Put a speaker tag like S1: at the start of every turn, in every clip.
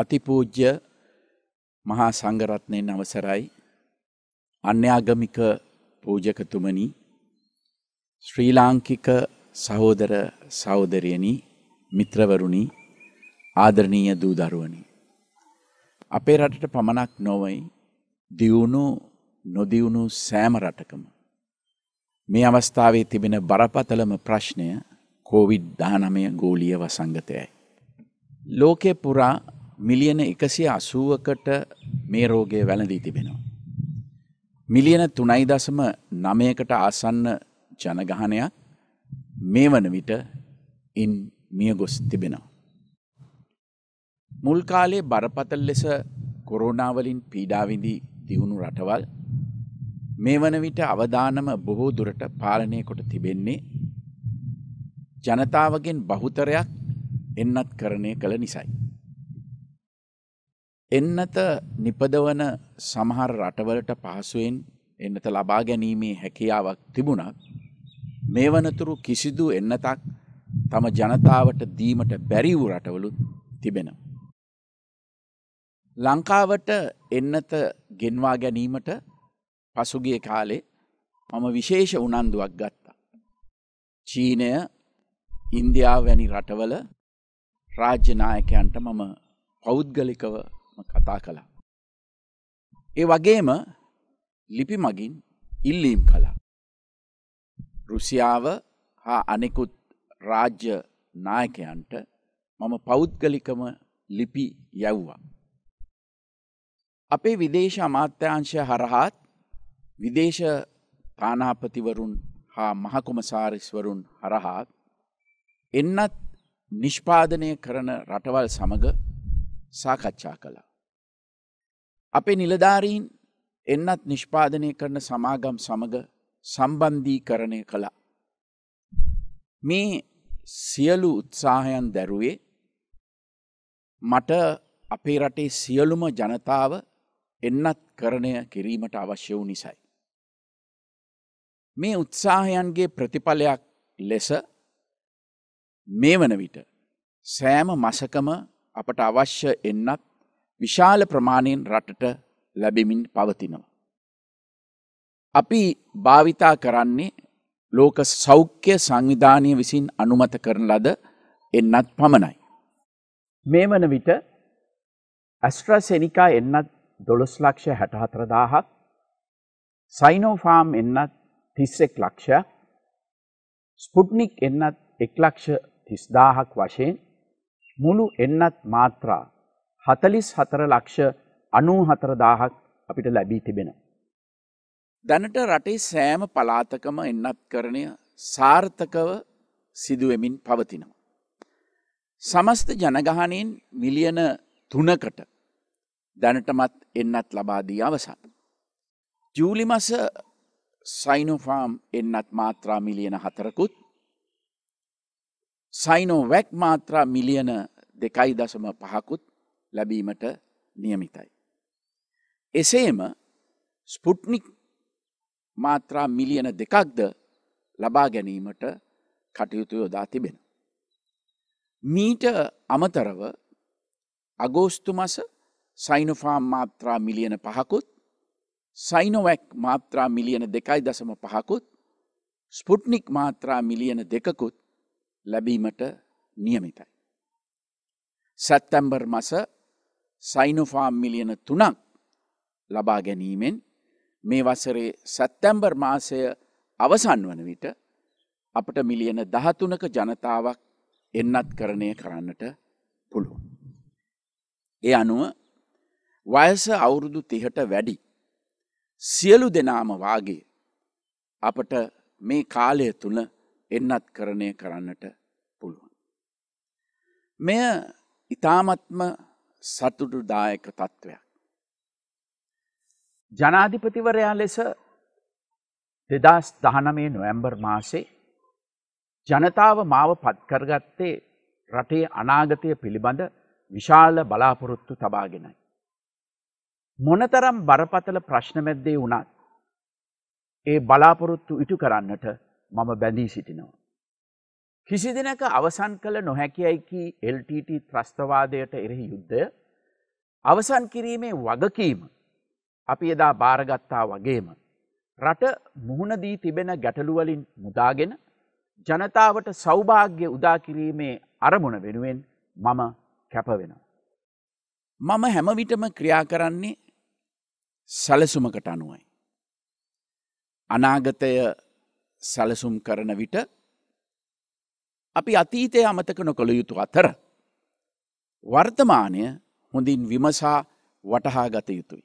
S1: අතිපූජ්‍ය මහා සංඝරත්නයෙන් අවසරයි අන්‍යාගමික පූජකතුමනි ශ්‍රී ලාංකික සහෝදර සහෝදරියනි මිත්‍රවරුනි ආදරණීය දූ දරුවනි අපේ රටට පමණක් නොවයි දියුණු නොදියුණු සෑම රටකම මේ අවස්ථාවේ තිබෙන බරපතලම ප්‍රශ්නය කෝවිඩ් 19 ගෝලීය වසංගතයයි ලෝකේ පුරා මිලියන එකසිය අසුවකට මේ රෝගය වැළඳී තිබෙනවා. මිලියන තුනයි දසම නමයකට ආසන්න ජනගහනයක් මේ වන විට ඉන් මියගොස් තිබෙනවා. මුල් කාලේ බරපතල් ලෙස කොරෝනාවලින් පීඩාවිඳී දියුණු රටවල් මේ වන විට අවධානම බොහෝ දුරට පාලනය කොට තිබෙන්නේ ජනතාවගෙන් බහුතරයක් එන්නත් කරණය කළ නිසයි. එන්නත නිපදවන සමහර රටවලට පහසුවෙන් එන්නත ලබා ගැනීමේ හැකියාවක් තිබුණත් මේ වනතුරු කිසිදු එන්නතක් තම ජනතාවට දීමට බැරි වූ රටවලුත් තිබෙනවා. ලංකාවට එන්නත ගෙන්වා ගැනීමට පසුගිය කාලේ මම විශේෂ උනන්දුවක් ගත්තා. චීනය ඉන්දියාව වැනි රටවල රාජ්‍යනායකයන්ට මම පෞද්ගලිකව කතා කළා. ඒ වගේම ලිපි මගින් ඉල්ලීම් කළා. රුසියාව හා අනෙකුත් රාජ්‍ය නායකයන්ට මම පෞද්ගලිකම ලිපි යැව්වා. අපේ විදේශ අමාත්‍යංශය හරහාත් විදේශ තානාපතිවරුන් හා මහකොමසාරිස්වරුන් හරහාත් එන්නත් නිෂ්පාදනය කරන රටවල් සමඟ සාකච්ඡා කළා. අපේ නිලධාරීන් එන්නත් නිෂ්පාදනය කරන සමාගම් සමඟ සම්බන්ධීකරණය කළා. මේ සියලු උත්සාහයන් දැරුවේ මට අපේ රටේ සියලුම ජනතාව එන්නත් කරණය කිරීමට අවශ්‍ය වූ නිසයි. මේ උත්සාහයන්ගේ ප්‍රතිඵලයක් ලෙස මේ වන විට සෑම මසකම අපට අවශ්‍ය එන්නත් විශාල ප්‍රමාණයෙන් රටට ලැබෙමින් පවතිනවා. අපි භාවිතා කරන්නේ ලෝක සෞඛ්‍ය සංවිධානය විසින් අනුමත කරන ලද එන්නත් පමණයි. මේ වන විට ඇස්ට්‍රසෙනිකා එන්නත් දොළොස් ලක්ෂ හැටහතරදාහක් සයිනෝෆාම් එන්නත් තිස්සෙක් ලක්ෂයක් ස්පුට්නික් එන්නත් එක් ලක්ෂ තිස්දාහක් වශයෙන් මුළු එන්නත් මාත්‍රා හතලිස් හතර ලක්ෂ අනූ හතර දාහක් අපිට ලැබී තිබෙන. දැනට රටේ සෑම පලාතකම එන්නත් කරණය සාර්ථකව සිදුවමින් පවතිනවා. සමස්ත ජනගහනයෙන් මිලියන තුනකට දැනටමත් එන්නත් ලබාදී අවසන්. ජූලි මස සයිනොෆාම් එන්නත් මාත්‍රා මිලියන හතරකුත් සයිනෝවැක් මාත්‍රා මිලියන දෙකයි දශම පහකුත් ලැබීමට නියමිතයි. එසේම ස්පුට්නික් මාත්‍රා මිලියන දෙකක්ද ලබා ගැනීමට කටයුතු යොදා තිබෙන. මීට අමතරව අගෝස්තු මස සයිනොෆාම් මාත්‍රා මිලියන පහකුත් සයිනොවැක් මාත්‍රා මිලියන දෙකයි දසම පහකුත් ස්පුට්නික් මාත්‍රා මිලියන දෙකකුත් ලැබීමට නියමිතයි. සැත්තැම්බර් මස සයිනුෆාම් මිලියන තුනක් ලබා ගැනීමෙන් මේ වසරේ සැත්තැම්බර් මාසය අවසන් වන විට අපට මිලියන දහතුනක ජනතාවක් එන්නත් කරණය කරන්නට පුළුවන්. ඒ අනුව වයස අවුරුදු තිහට වැඩි සියලු දෙනාම වාගේ අපට මේ කාලය තුළ එන්නත් කරණය කරන්නට පුළුවන්. මෙය ඉතාමත්ම සතුටුදායක තත්ත්වයක්. ජනාධිපතිවරයා ලෙස දෙදස් දහනමේ නොවැම්බර් මාසේ ජනතාව මාව පත්කරගත්තේ රටේ අනාගතය පිළිබඳ විශාල බලාපොරොත්තු තබාගෙනයි. මොනතරම් බරපතල ප්‍රශ්නමැද්දේ වුණත් ඒ බලාපොරොත්තු ඉටු කරන්නට මම බැඳී සිටිනවා. කිසි දෙනක අවසන් කළ නොහැකියයිකි LTT ත්‍රස්තවාදයට එරෙහි යුද්ධය අවසන් කිරීමේ වගකීම අපි එදා භාරගත්තා වගේම රට මුහුණදී තිබෙන ගැටලුවලින් මුදාගෙන ජනතාවට සෞභාග්‍ය උදාකිරීමේ අරමුණ වෙනුවෙන් මම කැපවෙනවා. මම හැමවිටම ක්‍රියා කරන්නේ සැලසුමකට අනුවයි. අනාගතය සැලසුම් කරන විට අපි අතීතය අමතක නොකළ යුතු අතර වර්තමානය හොඳින් විමසා වටහා ගත යුතුයි.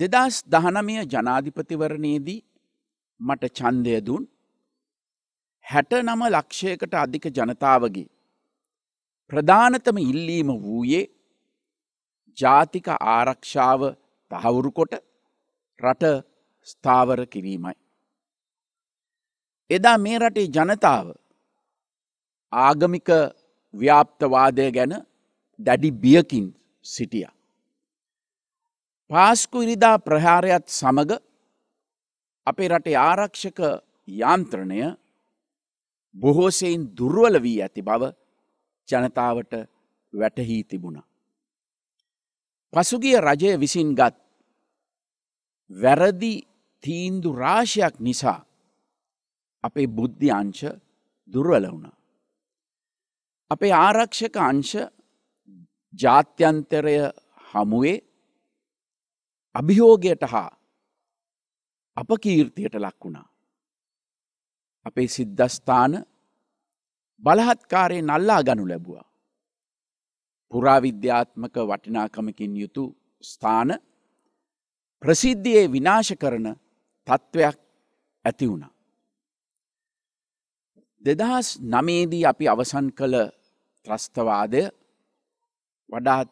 S1: දෙදස් දහනමය ජනාධිපතිවරණයේදී මට චන්දය දුන් හැට නම ලක්ෂයකට අධික ජනතාවගේ ප්‍රධානතම ඉල්ලීම වූයේ ජාතික ආරක්ෂාව තහවුරුකොට රට ස්ථාවර කිරීමයි. එදා මේ රටේ ජනතාව ආගමික ව්‍යාප්තවාදය ගැන දැඩි බියකින් සිටිය. පාස්කු ඉරිදා ප්‍රහාරයත් සමඟ අපේ රටේ ආරක්ෂක යාන්ත්‍රණය බොහෝසයින් දුර්වල වී ඇති බව ජනතාවට වැටහී තිබුණා. පසුගිය රජය විසින් ගත් වැරදි තීන්දු රාශයක් නිසා අපේ බුද්ධි අංශ දුර්වල වුණා. අපේ ආරක්ෂක අංශ ජාත්‍යන්තරය හමුවේ අභියෝගයට හා අප කීර්තියට ලක් වුණා. අපේ සිද්ධස්ථාන බලහත්කාරය නල්ලා ගනු ලැබුවා. පුරාවිද්‍යාත්මක වටිනාකමකින් යුතු ස්ථාන ප්‍රසිද්ධියේ විනාශ කරන තත්ත්වයක් ඇති වුණා. දෙදහස් නමේදී අපි අවසන් කළ ත්‍රස්තවාදය වඩාත්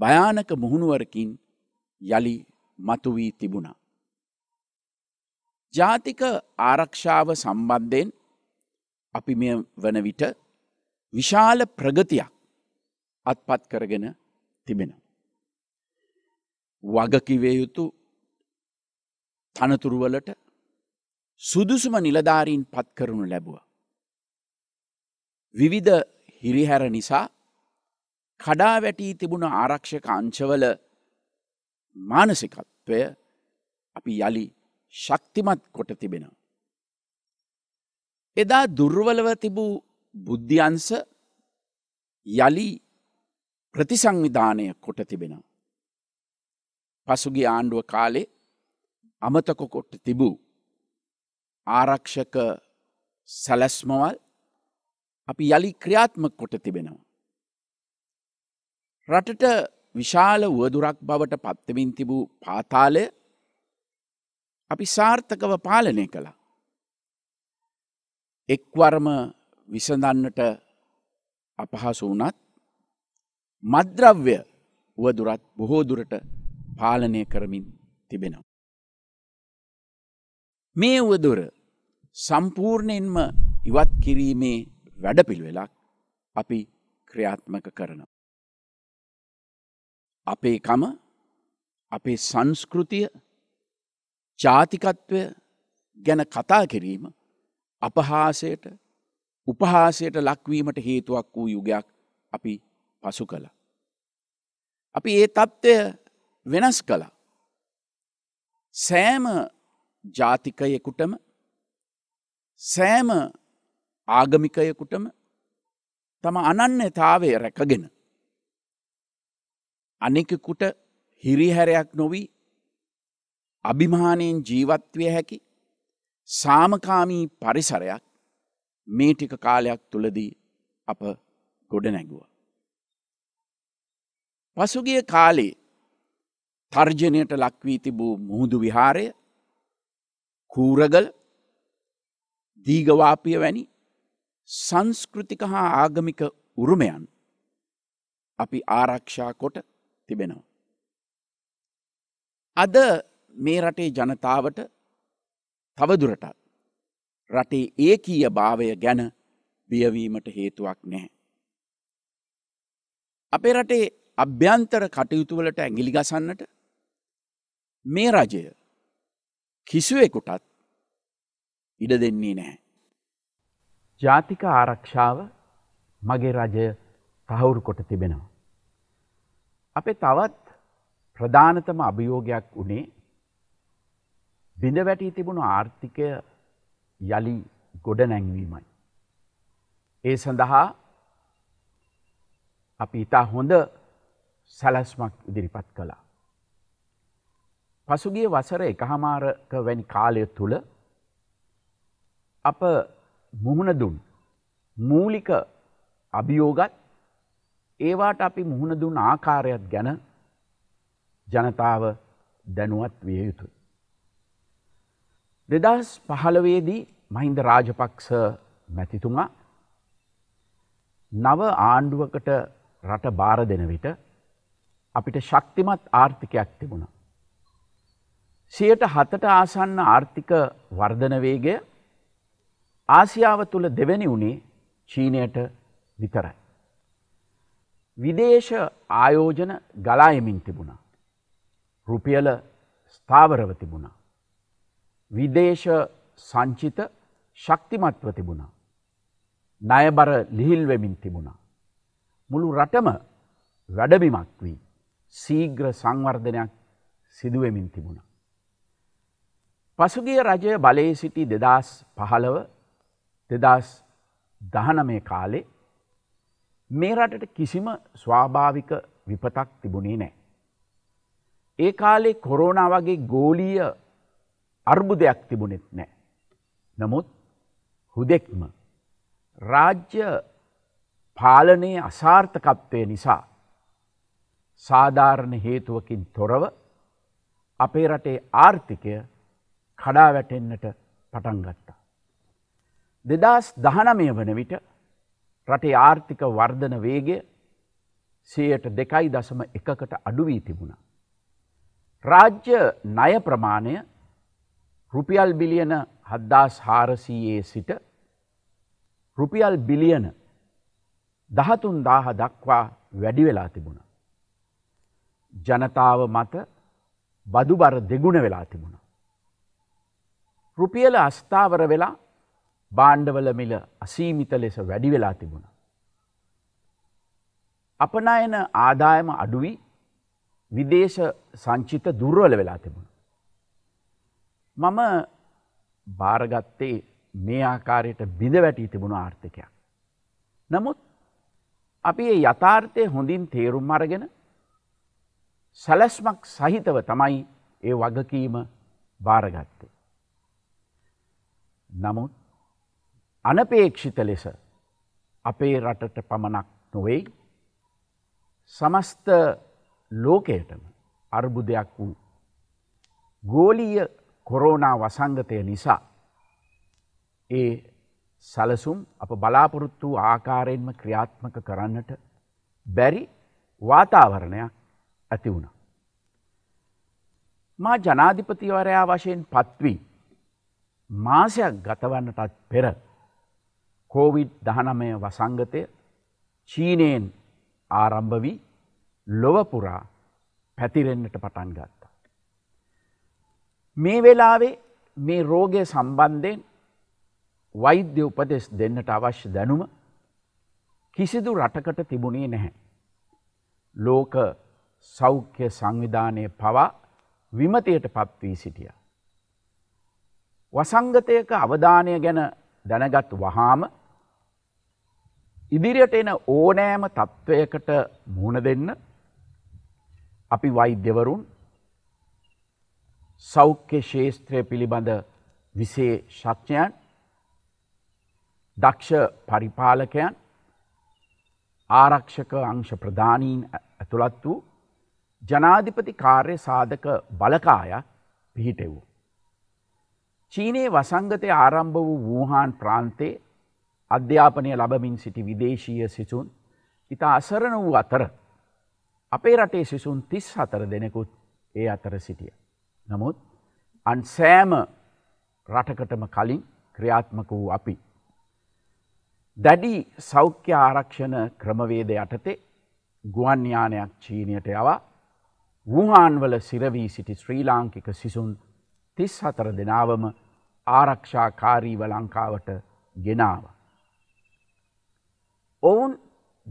S1: භයානක මුහුණුවරකින් යළි මතුවී තිබුණා. ජාතික ආරක්ෂාව සම්බන්ධයෙන් අපි මෙ වන විට විශාල ප්‍රගතියක් අත්පත් කරගෙන තිබෙන. වගකිවේ යුතු තනතුරුවලට සුදුසුම නිලධාරීන් පත් කරනු ලැබුව. විවිධ හිරිහැර නිසා කඩා වැටී තිබුණ ආරක්ෂක අංශවල මානසිකත්වය අපි යළි ශක්තිමත් කොට තිබෙනවා. එදා දුර්වලව තිබූ බුද්ධියන්ස යළි ප්‍රතිසංවිධානය කොට තිබෙනවා. පසුගිය ආණ්ඩුව කාලේ අමතකොකොට තිබූ ආරක්ෂක සැලැස්මවල් අපි යළි ක්‍රියාත්ම කොට තිබෙනවා. රටට විශාල වුවදුරක් බවට පත්තමින් තිබූ පාතාලය අපි සාර්ථකව පාලනය කළා. එක්වර්ම විසඳන්නට අපහසු වනත් මද්‍රව්‍ය වදුරත් බොහෝදුරට පාලනය කරමින් තිබෙනවා. මේ වදුර සම්පූර්ණයෙන්ම ඉවත් කිරීමේ වැඩපිළිවෙලක් අපි ක්‍රියාත්මක කරනවා. අපේ කම අපේ සංස්කෘතිය ජාතිකත්වය ගැන කතා කිරීම අපහාසයට උපහාසයට ලක්වීමට හේතුවක් වූ යුගයක් අපි පසු කළ. අපි ඒ තත්ත්වය වෙනස් කළ. සෑම ජාතිකයෙකුටම සෑම ආගමිකයකුටම තම අනන්‍යතාවය රැකගෙන. අනෙකකුට හිරිහැරයක් නොවී අභිමානයෙන් ජීවත්වය හැකි සාමකාමී පරිසරයක් මේ ටික කාලයක් තුළදී අප ගොඩ නැගුවා. පසුගිය කාලේ තර්ජනයට ලක්වී තිබූ මුහුදු විහාරය කූරගල් දීගවාපිය වැනි සංස්කෘතික හා ආගමික උරුමයන් අපි ආරක්ෂා කොට තිබෙනවා. අද මේ රටේ ජනතාවට තවදුරටත් රටේ ඒකීය භාවය ගැන බියවීමට හේතුවක් නැහැ. අපේ රටේ අභ්‍යන්තර කටයුතුවලට ඇගිලි ගසන්නට මේ රජය කිසිුවෙකුටත් ඉඩ දෙන්නේ නැහැ. ජාතික ආරක්ෂාව මගේ රජය තහවුරු කොට තිබෙනවා. අපේ තවත් ප්‍රධානතම අභියෝගයක් වනේ බිඳ වැටී තිබුණු ආර්ථිකය යළි ගොඩ නැංවීමයි. ඒ සඳහා අපි ඉතා හොඳ සැලැස්මක් ඉදිරිපත් කළා. පසුගිය වසර එකහමාරක වැනි කාලය තුළ අප මුහුණ දුන් මූලික අභියෝගත් ඒවාට අපි මුහුණ දුන් ආකාරයක් ගැන ජනතාව දැනුවත් විය යුතුයි. දෙදස් පහළවේදී මහින්ද රාජපක්ෂ මැතිතුමා නව ආණ්ඩුවකට රට බාර දෙන විට අපිට ශක්තිමත් ආර්ථිකයක් තිබුණ. සියට හතට ආසන්න ආර්ථික වර්ධනවේගය ආසියාව තුළ දෙවැනි වුණේ චීනයට විතරයි. විදේශ ආයෝජන ගලායමින් තිබුණා. රුපියල ස්ථාවරව තිබුණා. විදේශ සංචිත ශක්තිමත්ව තිබුණා. නයබර ලිහිල්වෙමින් තිබුණා. මුළු රටම වැඩබිමක් වී සීග්‍ර සංවර්ධනයක් සිදුවමින් තිබුණා. පසුගිය රජය බලයේ සිටි දෙදස් පහළව දෙදස් දහනමය කාලේ මේ රටට කිසිම ස්වාභාවික විපතක් තිබුණේ නෑ. ඒ කාලේ කොරෝනා වගේ ගෝලීය අර්බුදයක් තිබුණෙත් නෑ. නමුත් හුදෙක්ම රාජ්‍ය පාලනයේ අසාර්ථකත්වය නිසා සාධාරණ හේතුවකින් තොරව අපේ රටේ ආර්ථිකය කඩා වැටෙන්නට පටන්ගත්. දෙදස් දහනමය වන විට රටේ ආර්ථික වර්ධන වේගය සයට දෙකයි දසම එකකට අඩුවී තිබුණ. රාජ්‍ය ණය ප්‍රමාණය රුපියල් බිලියන හද්දාස් හාරසයේ සිට රුපියල් බිලියන දහතුන් දාහ දක්වා වැඩි වෙලා තිබුණ. ජනතාව මත බදුබර දෙගුණ වෙලා තිබුණ. රුපියල අස්ථාවර වෙලා බාණ්ඩවල මිල අසීමිත ලෙස වැඩි වෙලා තිබුණ. අපනයන ආදායම අඩුවී විදේශ සංචිත දුර්වල වෙලා තිබුණ. මම භාරගත්තේ මේ ආකාරයට බිඳ වැටී තිබුණු ආර්ථකයක්. නමුත් අපි ඒ යථාර්ථය හොඳින් තේරුම් අරගෙන සැලැස්මක් සහිතව තමයි ඒ වගකීම භාරගත්තේ. නමුත් අනපේක්ෂිත ලෙස අපේ රටට පමණක් නොවෙයි සමස්ත ලෝකයටම අර්බුදයක් වූ ගෝලීය කොරෝනා වසංගතය නිසා ඒ සලසුම් අප බලාපොරොත්තු ආකාරයෙන්ම ක්‍රියාත්මක කරන්නට බැරි වාතාවරණයක් ඇති වුණ. මා ජනාධිපතිවරයා වශයෙන් පත්වී මාසයක් ගතවන්නටත් පෙර කෝවිඩ් දහනමය වසංගතය චීනයෙන් ආරම්භ වී ලොවපුරා පැතිරෙන්න්නට පටන් ගත්තා. මේ වෙලාවේ මේ රෝගය සම්බන්ධයෙන් වෛද්‍ය උපදෙස් දෙන්නට අවශ්‍ය දැනුම කිසිදු රටකට තිබුණේ නැහැ. ලෝක සෞඛ්‍ය සංවිධානය පවා විමතියට පත්වී සිටිය. වසංගතයක අවධානය ගැන දැනගත් වහාම ඉදිරියට එන ඕනෑම තත්ත්වයකට මුහුණ දෙන්න අපි වෛද්‍යවරුන් සෞඛ්‍ය ශේෂත්‍රය පිළිබඳ විසේ ශක්ඥයන් දක්ෂ පරිපාලකයන් ආරක්ෂක අංශ ප්‍රධානීන් ඇතුළත් වූ ජනාධිපති කාර්ය සාධක බලකාය පිහිටෙවූ. චීනයේ වසංගතය ආරම්භ වූ වූහාන් ප්‍රාන්තේ අධ්‍යාපනය ලබමින් සිටි විදේශීය සිසුන් ඉතා අසරණ වූ අතර අපේ රටේ සිසුන් තිස් හතර දෙනෙකුත් ඒ අතර සිටිය. නමුත් අන්සෑම රටකටම කලින් ක්‍රියාත්මක වූ අපි. දැඩි සෞඛ්‍ය ආරක්ෂණ ක්‍රමවේද යටතේ ගුවන්යානයක් චීනයට යවා වූහාන්වල සිරවී සිටි ශ්‍රී ලාංකික සිසුන් තිස් හතර දෙනාවම ආරක්ෂාකාරීව ලංකාවට ගෙනාව. ඔවුන්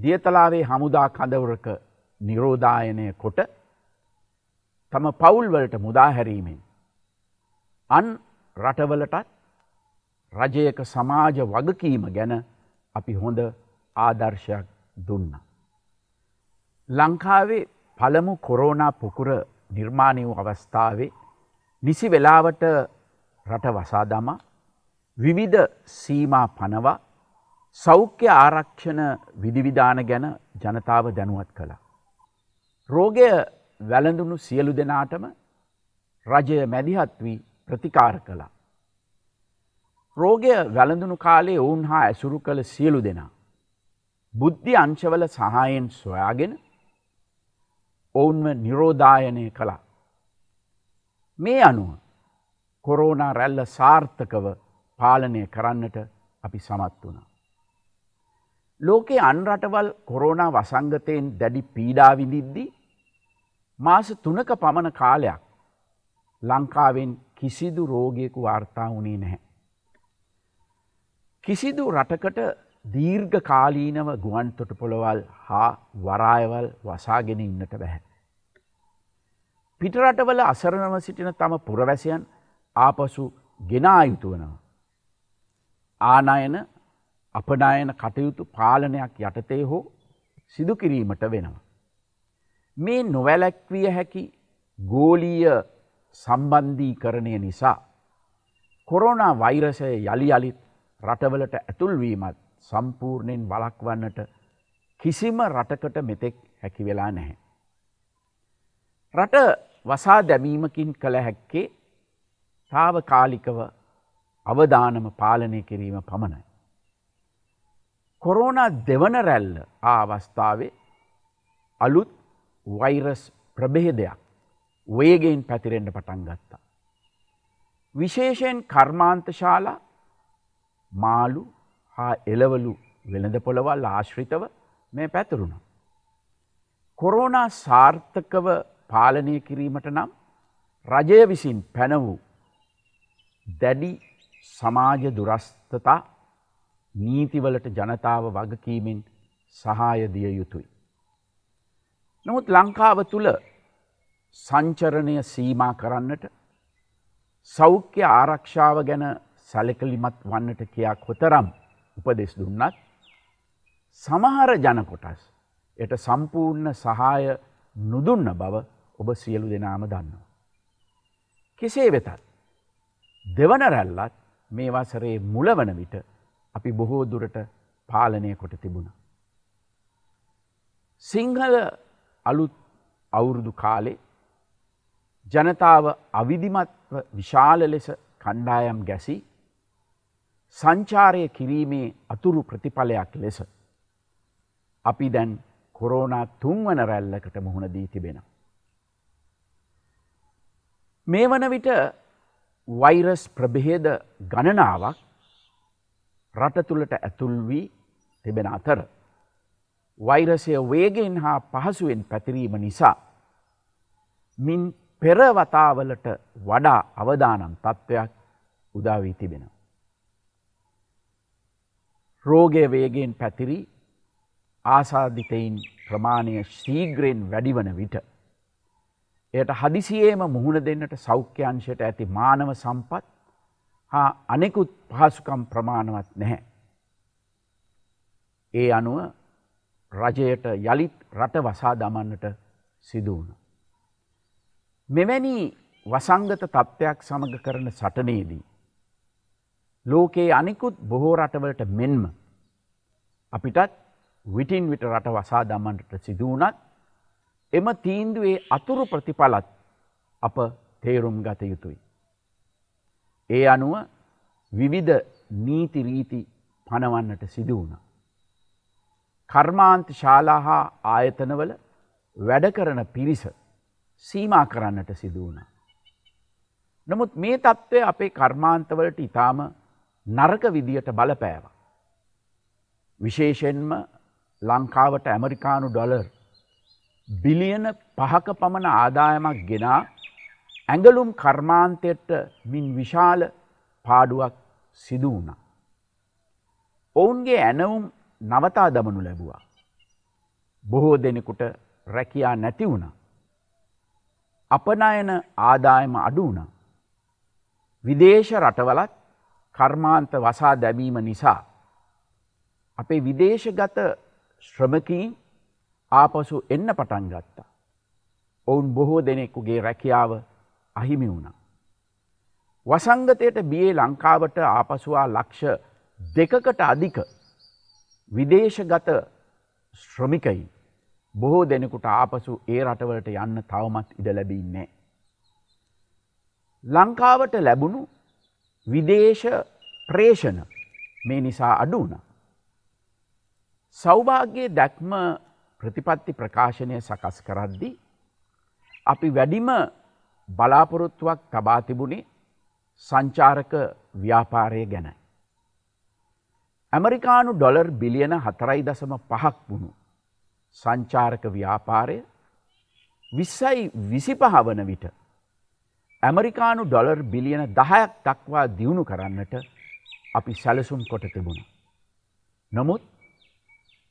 S1: දියතලාවේ හමුදා කඳවරක නිරෝධායනය කොට තම පවුල්වලට මුදාහැරීමෙන්. අන් රටවලටත් රජයක සමාජ වගකීම ගැන අපි හොඳ ආදර්ශයක් දුන්න. ලංකාවේ පළමු කොරෝනා පුකුර නිර්මාණය වූ අවස්ථාවේ නිසි වෙලාවට රට වසා දමා විවිධ සීමා පනවා සෞඛ්‍ය ආරක්ෂණ විධිවිධාන ගැන ජනතාව දැනුවත් කළා. රෝගය වැළඳුණු සියලු දෙනාටම රජය මැදිහත් වී ප්‍රතිකාර කළා. රෝගය වැළඳුණු කාලේ ඔවුන් හා ඇසුරු කළ සියලු දෙනා. බුද්ධි අංශවල සහායෙන් සොයාගෙන ඔවුන්ව නිරෝධායනය කළා. මේ අනුව කොරෝනා රැල්ල සාර්ථකව පාලනය කරන්නට අපි සමත් වුණ. ලෝකේ අන්රටවල් කොරෝනා වසංගතයෙන් දැඩි පීඩාවිඳිද්දි මාස තුනක පමණ කාලයක් ලංකාවෙන් කිසිදු රෝගයකු වාර්තා වුණේ නැහැ. කිසිදු රටකට දීර්ඝ කාලීනව ගුවන් තොටපොළවල් හා වරායවල් වසාගෙන ඉන්නට බැහැ. පිටරටවල අසරණව සිටින තම පුරවැසියන් ආපසු ගෙනා යුතු වනවා. ආනයන අපනායන කටයුතු පාලනයක් යටතේ හෝ සිදුකිරීමට වෙනවා. මේ නොවැලැක්විය හැකි ගෝලීය සම්බන්ධීකරණය නිසා. කොරෝනා වෛරසය යළි අලිත් රටවලට ඇතුල්වීමත් සම්පූර්ණයෙන් වලක්වන්නට කිසිම රටකට මෙතෙක් හැකි වෙලා නැහැ. රට වසා දැමීමකින් කළ හැක්කේ තාවකාලිකව අවධානම පාලනය කිරීම පමණයි. කොරෝනා දෙවන රැල්ල ආවස්ථාවේ අලුත් වෛරස් ප්‍රබේදයක් වේගෙන් පැතිරෙන්ට පටන් ගත්තා. විශේෂයෙන් කර්මාන්තශාලා මාලු හා එලවලු වෙළඳ පොළවල් ආශ්‍රිතව මේ පැතුරුණ. කොරෝනා සාර්ථකව පාලනය කිරීමට නම් රජය විසින් පැන වූ දැඩි සමාජ දුරස්ථතා නීතිවලට ජනතාව වගකීමෙන් සහායදිය යුතුයි. නමුත් ලංකාව තුළ සංචරණය සීමා කරන්නට සෞඛ්‍ය ආරක්ෂාව ගැන සැලකලිමත් වන්නට කියා කොතරම් උපදෙස් දුන්නත් සමහර ජනකොටස් එට සම්පූර්ණ සහාය නුදුන්න බව ඔබ සියලු දෙනාම දන්නවා. කෙසේ වෙතත් දෙවන රැල්ලත් මේ වසරේ මුලවන විට අපි බොහෝ දුරට පාලනය කොට තිබුණ. සිංහල අලුත් අවුරුදු කාලේ ජනතාව අවිධිමත්ව විශාල ලෙස කණ්ඩායම් ගැසී සංචාරය කිරීමේ අතුරු ප්‍රතිඵලයක් ලෙස. අපි දැන් කොරෝනා තුන්වන රැල්ලකට මුහුණ දී තිබෙන. මේ වන විට වෛරස් ප්‍රභේද ගණනාවක් රට තුළට ඇතුල් වී තිබෙන අතර. වෛරසය වේගෙන් හා පහසුවෙන් පැතිරීම නිසා. මින් පෙරවතාවලට වඩා අවදානම් තත්ත්වයක් උදාවී තිබෙන. රෝගය වේගෙන් පැතිරි ආසාධිතයින් ප්‍රමාණය ශීග්‍රයෙන් වැඩිවන විට. එයට හදිසියේම මුහුණ දෙන්නට සෞඛ්‍යංශයට ඇති මානව සම්පත් හා අනෙකුත් පහසුකම් ප්‍රමාණවත් නැහැ. ඒ අනුව රජයට යළිත් රට වසා දමන්නට සිදුවුණ. මෙවැනි වසංගත තත්ත්වයක් සමඟ කරන සටනේදී. ලෝකයේ අනිකුත් බොහෝ රටවලට මෙන්ම අපිටත් විටින් විට රට වසා දමන්නට සිදුවනත් එම තීන්දුවේ අතුරු ප්‍රතිඵලත් අප තේරුම් ගත යුතුයි. ඒ අනුව විවිධ නීතිරීති පනවන්නට සිදුවුණ. කර්මාන්ත ශාලා හා ආයතනවල වැඩ කරන පිරිස සීමා කරන්නට සිදුවුණ. නමුත් මේ තත්ත්වය අපේ කර්මාන්තවලට ඉතාම නරක විදියට බලපෑවා. විශේෂෙන්ම ලංකාවට ඇමරිකානු ඩොලර් බිලියන පහක පමණ ආදායමක් ගෙනා ඇඟලුම් කර්මාන්තයට මින් විශාල පාඩුවක් සිදු වුණා. ඔවුන්ගේ ඇනවුම් නවතා දමනු ලැබුවා. බොහෝ දෙනෙකුට රැකයා නැති වුණ. අපනයන ආදායම අඩු වුණ. විදේශ රටවලත් කර්මාන්ත වසා දැමීම නිසා. අපේ විදේශගත ශ්‍රමකින් ආපසු එන්න පටන් ගත්තා. ඔවුන් බොහෝ දෙනෙක්කුගේ රැකියාව අහිමි වුණ. වසංගතයට බියේ ලංකාවට ආපසුවා ලක්ෂ දෙකකට අධික විදේශගත ශ්‍රමිකයි බොහෝ දෙනෙකුට ආපසු ඒ රටවලට යන්න තවමත් ඉඩ ලැබින්නේ. ලංකාවට ලැබුණු විදේශ ප්‍රේෂණ මේ නිසා අඩුවන. සෞභාග්‍යයේ දැක්ම ප්‍රතිපත්ති ප්‍රකාශනය සකස් කරද්දි. අපි වැඩිම බලාපොරොත්තුවක් තබා තිබුණේ සංචාරක ව්‍යාපාරය ගැන. ඇමරිකානු ඩොලර් බිලියන හතරයි දසම පහක් වුණු සංචාරක ව්‍යාපාරය විස්සයි විසිපහ වන විට ඇමරිකානු ඩොලර් බිලියන දහයක් දක්වා දියුණු කරන්නට අපි සැලසුම් කොට තිබුණ. නමුත්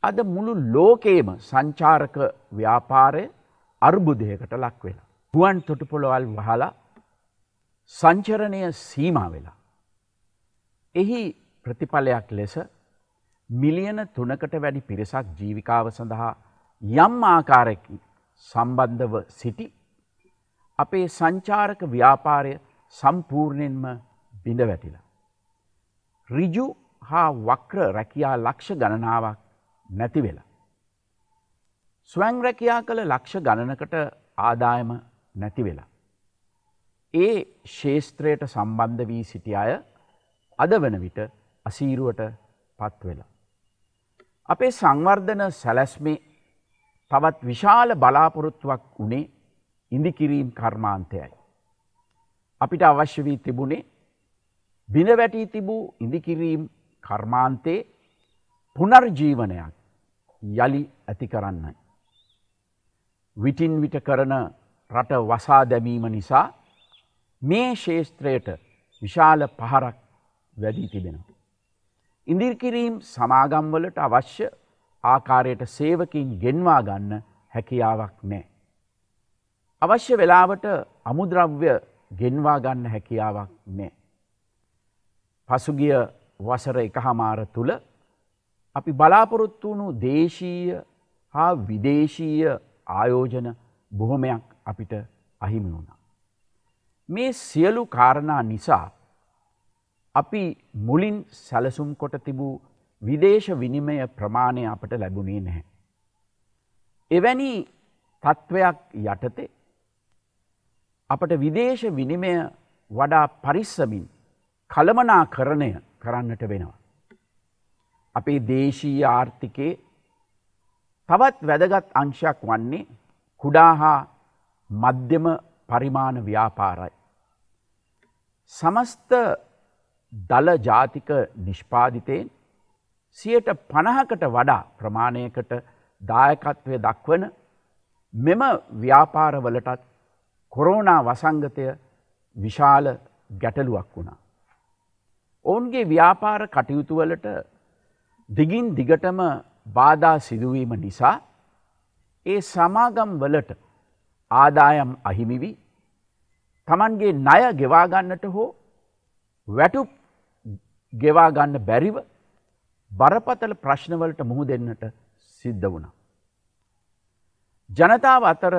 S1: අද මුළු ලෝකේම සංචාරක ව්‍යාපාරය අර්බුදයකට ලක් වෙලා. ගුවන් තොටුපොළොවල් වහලා සංචරණය සීම වෙලා. එහි ප්‍රතිඵලයක් ලෙස මිලියන තුනකට වැඩි පිරිසක් ජීවිකාව සඳහා යම් ආකාරයකි සම්බන්ධව සිටි අපේ සංචාරක ව්‍යාපාරය සම්පූර්ණයෙන්ම බිඳ වැටිලා. රිජු හා වක්‍ර රැකයා ලක්ෂ ගණනාවක් නැති වෙලා. ස්වැං රැකයා කළ ලක්ෂ ගණනකට ආදායම නැති වෙලා. ඒ ශේස්ත්‍රයට සම්බන්ධ වී සිටි අය අද වන විට අසීරුවට පත් වෙලා. අපේ සංවර්ධන සැලැස්මේ තවත් විශාල බලාපොරොත්තුවක් වුණේ ඉඳිකිරීම් කර්මාන්තයයි. අපිට අවශ්‍ය වී තිබුණේ බිඳවැටී තිබූ ඉඳිකිරීම් කර්මාන්තේ පුනර්ජීවනයක් යළි ඇති කරන්නයි. විටින් විට කරන රට වසා දැමීම නිසා මේ ශේෂත්‍රයට විශාල පහරක් වැඩී තිබෙනවා. ඉදිරිකිරීම් සමාගම්වලට අවශ්‍ය ආකාරයට සේවකින් ගෙන්වා ගන්න හැකියාවක් නෑ. අවශ්‍ය වෙලාවට අමුද්‍රව්‍ය ගෙන්වා ගන්න හැකියාවක් නෑ. පසුගිය වසර එක හමාර තුළ අපි බලාපොරොත්තු වුණු දේශීය හා විදේශීය ආයෝජන බොහොමයක් අපිට අහිමි වුණා. මේ සියලු කාරණා නිසා අපි මුලින් සැලසුම් කොට තිබූ විදේශ විනිමය ප්‍රමාණය අපට ලැබුණේ නැහැ. එවැනි තත්ත්වයක් යටතේ අපට විදේශ විනිමය වඩා පරිස්සමින් කළමනා කරණය කරන්නට වෙනවා. අපේ දේශීය ආර්ථිකයේ තවත් වැදගත් අංශයක් වන්නේ කුඩා හා මධ්‍යම පරිමාණ ව්‍යාපාරයි. සමස්ත දළ ජාතික නිෂ්පාදිතයෙන් සියට පණහකට වඩා ප්‍රමාණයකට දායකත්වය දක්වන මෙම ව්‍යාපාරවලටත් කොරෝනා වසංගතය විශාල ගැටලුවක් වුණා. ඔවුන්ගේ ව්‍යාපාර කටයුතුවලට දිගින් දිගටම බාධා සිදුවීම නිසා ඒ සමාගම් වලට ආදායම් අහිමිවි තමන්ගේ ණය ගෙවාගන්නට හෝ වැටුප් ගෙවාගන්න බැරිව බරපතල ප්‍රශ්නවලට මුහු දෙන්නට සිද්ධ වුණා. ජනතාව අතර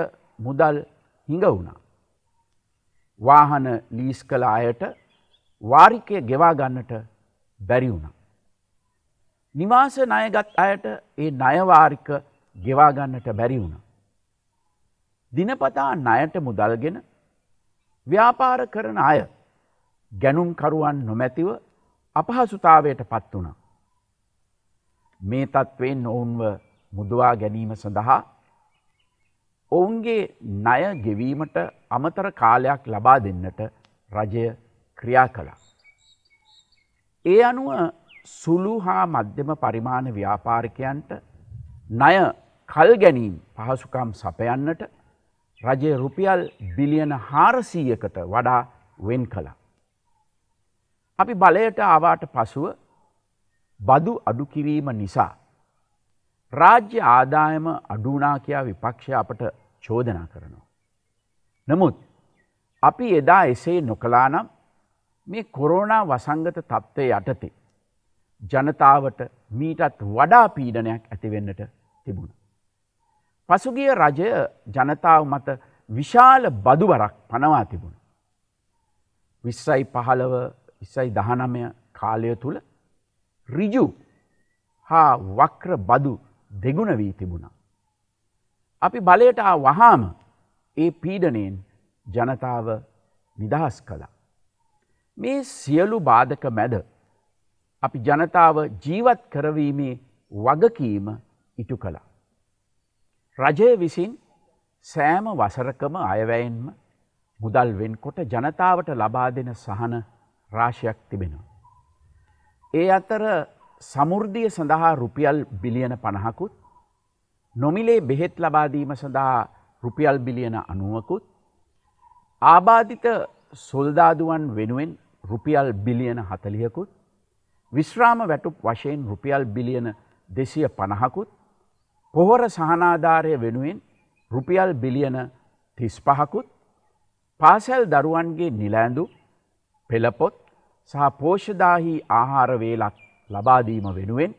S1: මුදල් හිඟ වුණා. වාහන ලීස් කළ අයට වාරිකය ගෙවාගන්නට බැරි වුණා. නිවාස ණයගත් අයට ඒ ණයවාරික ගෙවාගන්නට බැරි වුණ. දිනපතා ණයට මුදල්ගෙන ව්‍යාපාර කරන අය ගැනුම්කරුවන් නොමැතිව අපහසුතාවයට පත් වුණ. මේ තත්ත්වයෙන් ඔවුන්ව මුදවා ගැනීම සඳහා ඔවුන්ගේ ණය ගෙවීමට අමතර කාලයක් ලබා දෙන්නට රජය ක්‍රියා කළා. ඒ අනුව සුළු හා මධ්‍යම පරිමාණ ව්‍යාපාරිකයන්ට ණය කල් ගැනීම් පහසුකම් සපයන්නට රජය රුපියල් බිලියන හාරසීයකට වඩා වෙන් කළා. අපි බලයට ආවාට පසුව බදු අඩුකිරීම නිසා. රාජ්‍ය ආදායම අඩුනා කියා විපක්ෂ අපට චෝදනා කරනවා. නමුත් අපි එදා එසේ නොකලානම් මේ කොරෝනා වසංගත තත්ත්වය යටතේ ජනතාවට මීටත් වඩා පීඩනයක් ඇතිවෙන්නට තිබුණ. පසුගිය රජය ජනතාව මත විශාල බදුවරක් පනවා තිබුණ. විස්සයි පහළව ඉස්සයි දහනමය කාලය තුළ රිජු හා වක්‍ර බදු දෙගුණ වී තිබුණා. අපි බලයට වහාම ඒ පීඩනයෙන් ජනතාව නිදහස් කළා. මේ සියලු බාධක මැද අපි ජනතාව ජීවත් කරවීමේ වගකීම ඉටු කළා. රජය විසින් සෑම වසරකම අයවැයෙන්ම මුදල් වෙන්කොට ජනතාවට ලබා දෙන සහන රාශයක් තිබෙනවා. ඒ අතර සමුෘද්ධිය සඳහා රුපියල් බිලියන පණහකුත් නොමිලේ බෙහෙත් ලබාදීම සඳහා රුපියල් බිලියන අනුවකුත් ආබාධිත සොල්දාදුවන් වෙනුවෙන් රුපියල් බිලියන හතලියකුත් විශ්‍රාම වැටුප් වශයෙන් රුපියල් බිලියන දෙසිය පණහකුත් පොහොර සහනාධාරය වෙනුවෙන් රුපියල් බිලියන තිස් පහකුත් පාසැල් දරුවන්ගේ නිලෑඳු පෙළපොත් සහ පෝෂදාහි ආහාරවේලක් ලබාදීම වෙනුවෙන්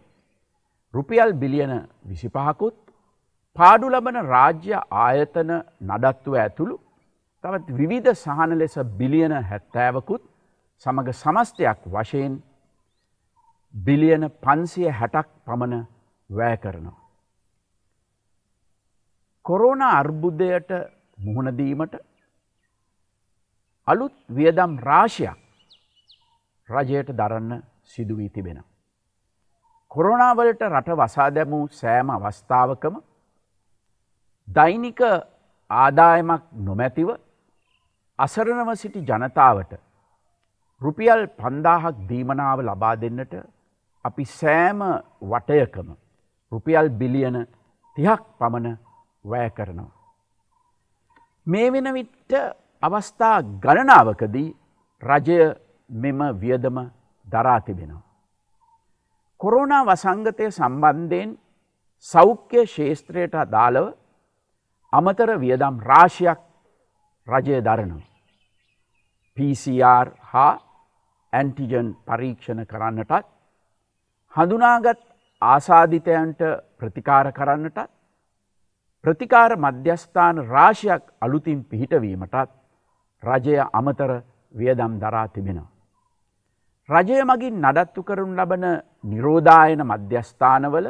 S1: රුපියල් බිලියන විසිපහකුත් පාඩු ලබන රාජ්‍ය ආයතන නඩත්තුව ඇතුළු තවත් විවිධ සහන ලෙස බිලියන හැත්තෑවකුත් සමඟ සමස්තයක් වශයෙන් බිලියන පන්සිය හැටක් පමණ වැය කරනවා. කොරෝණ අර්බුද්ධයට මුහුණදීමට අලුත් වියදම් රාශයක් රජයට දරන්න සිදුවී තිබෙන. කොරෝණාවලට රට වසා දැමූ සෑම අවස්ථාවකම දෛනික ආදායමක් නොමැතිව අසරණව සිටි ජනතාවට රුපියල් පන්දාහක් දීමනාව ලබා දෙන්නට අපි සෑම වටයකම රුපියල් බිලියන තිහක් පමණ වැය කරනවා. මේ වෙන විට්ට අවස්ථා ගණනාවකදී රජය මෙම වියදම දරාතිබෙනවා. කොරෝනා වසංගතය සම්බන්ධයෙන් සෞඛ්‍ය ශේෂත්‍රයට අදාළව අමතර වියදම් රාශයක් රජය දරනවා. PCR හා ඇන්ටිජන් පරීක්ෂණ කරන්නටත් හඳුනාගත් ආසාධිතයන්ට ප්‍රතිකාර කරන්නටත් ප්‍රතිකාර මධ්‍යස්ථාන රාශයක් අලුතින් පිහිටවීමටත් රජය අමතර වියදම් දරා තිබෙනවා. රජය මගින් නඩත්තු කරුන් ලබන නිරෝධායන මධ්‍යස්ථානවල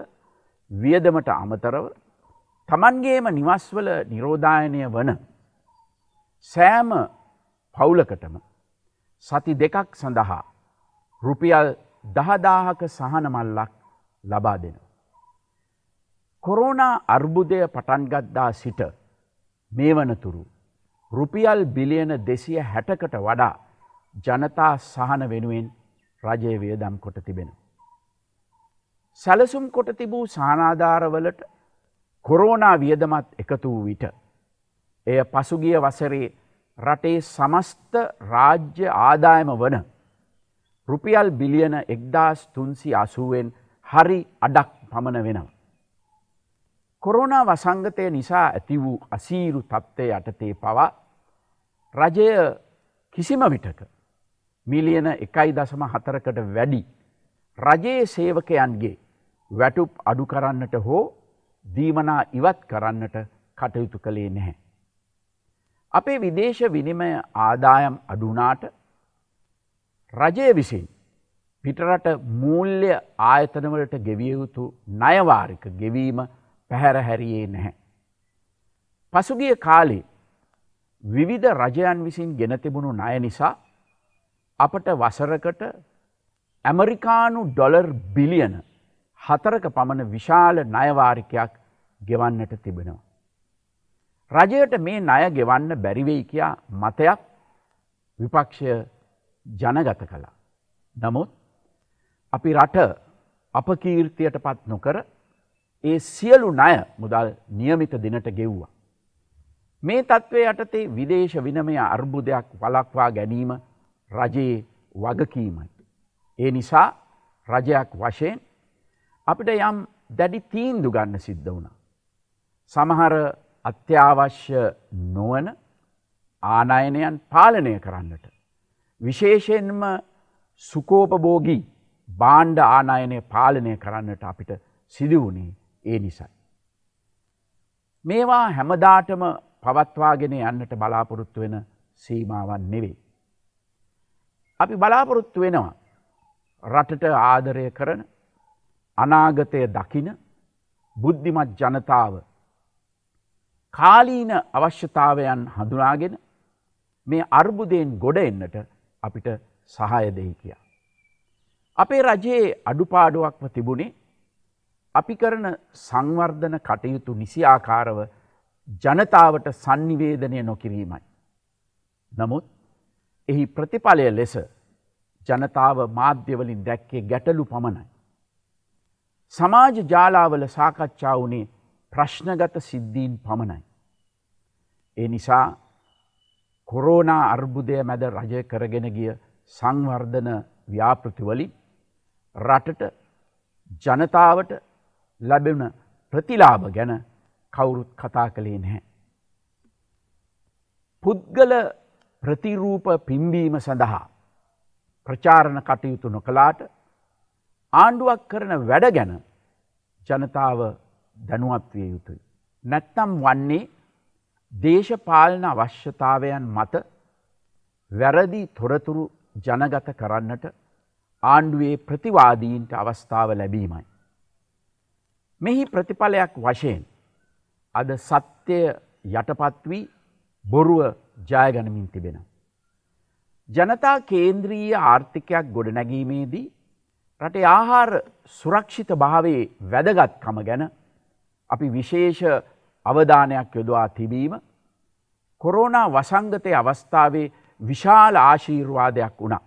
S1: වියදමට අමතරව තමන්ගේම නිවස්වල නිරෝධායනය වන සෑම පවුලකටම සති දෙකක් සඳහා රුපියල් දහදාහක සහනමල්ලක් ලබා දෙන. කොරෝනා අර්බුදය පටන්ගත්දා සිට මේ වනතුරු රුපියල් බිලියන දෙසිය හැටකට වඩා ජනතා සහන වෙනුවෙන් රජය වියදම් කොට තිබෙන. සැලසුම් කොට තිබූ සානාධාරවලට කොරෝනා වියදමත් එකතු වූ විට. එය පසුගිය වසරේ රටේ සමස්ත රාජ්‍ය ආදායම වන රුපියල් බිලියන එක්දස් තුන්සි අසුවෙන් හරි අඩක් පමණ වෙනවා. කොරෝනා වසංගතය නිසා ඇති වූ අසීරු තත්ත්වය යටතේ පවා රජය කිසිම විටක මිලියන එකයි දසම හතරකට වැඩි රජයේ සේවකයන්ගේ වැටුප් අඩු කරන්නට හෝ දීමනා ඉවත් කරන්නට කටයුතු කළේ නැහැ. අපේ විදේශ විනිමය ආදායම් අඩුනාට රජය විසින් පිටරට මූල්්‍ය ආයතනවලට ගෙවියයුතු නයවාරික ගෙවීම පැහැරහැරියේ නැහැ. පසුගිය කාලේ විවිධ රජයන් විසින් ගෙනතිබුණු නය නිසා අපට වසරකට ඇමරිකානු ඩොලර් බිලියන හතරක පමණ විශාල නයවාරිකයක් ගෙවන්නට තිබෙනවා. රජයට මේ ණය ගෙවන්න බැරිවෙයි කියා මතයක් විපක්ෂය ජනගත කළා. නමුත් අපි රට අපකීර්තියට පත් නොකර ඒ සියලු ණය මුදල් නියමිත දිනට ගෙව්වා. මේ තත්ත්වය යටතේ විදේශ විනමය අර්බුදයක් වලක්වා ගැනීම රජයේ වගකීමයි. ඒ නිසා රජයක් වශයෙන් අපිට යම් දැඩි තීන්දු ගන්න සිද්ධ වුණ. සමහර අත්‍යවශ්‍ය නොවන ආනයනයන් පාලනය කරන්නට විශේෂයෙන්ම සුකෝපභෝගී බාණ්ඩ ආනායනය පාලනය කරන්නට අපිට සිදුවුණේ ඒ නිසයි. මේවා හැමදාටම පවත්වාගෙන යන්නට බලාපොරොත්තු වෙන සීමාවන් නෙවෙයි. අපි බලාපොරොත්තු වෙනවා රටට ආදරය කරන අනාගතය දකින බුද්ධිමත් ජනතාව කාලීන අවශ්‍යතාවයන් හඳුනාගෙන මේ අර්බුදයෙන් ගොඩ එන්නට අපිට සහය දෙහි කියා. අපේ රජයේ අඩුපාඩුවක්ම තිබුණේ අපි කරන සංවර්ධන කටයුතු නිසි ආකාරව ජනතාවට සංනිවේදනය නොකිරීමයි. නමුත් එහි ප්‍රතිඵලය ලෙස ජනතාව මාධ්‍යවලින් දැක්කේ ගැටලු පමණයි. සමාජ ජාලාවල සාකච්ඡා වුණේ ප්‍රශ්නගත සිද්ධීන් පමණයි. ඒ නිසා කොරෝනා අර්බුදය මැද රජය කරගෙන ගිය සංවර්ධන ව්‍යාපෘතිවලින් රටට ජනතාවට ලැබෙන ප්‍රතිලාභ ගැන කවුරුත් කතා කළේ නැහැ. පුද්ගල ප්‍රතිරූප පිම්බීම සඳහා ප්‍රචාරණ කටයුතු නොකලාට ආණ්ඩුවක් කරන වැඩ ගැන ජනතාව දැනුවත්විය යුතුයි. නැත්තම් වන්නේ දේශපාලන අවශ්‍යතාවයන් මත වැරදි තොරතුරු ජනගත කරන්නට ආණ්ඩුවේ ප්‍රතිවාදීන්ට අවස්ථාව ලැබීමයි. මෙහි ප්‍රතිඵලයක් වශයෙන් අද සත්‍යය යටපත්වී බොරුව ජයගනමින් තිබෙන. ජනතා කේන්ද්‍රීය ආර්ථිකයක් ගොඩනැගීමේදී රටේ ආහාර සුරක්ෂිත භාවේ වැදගත්කම ගැන අපි විශේෂ අවධානයක් යොදවා තිබීම කොරෝනා වසංගතය අවස්ථාවේ විශාල ආශීර්වාදයක් වුණා.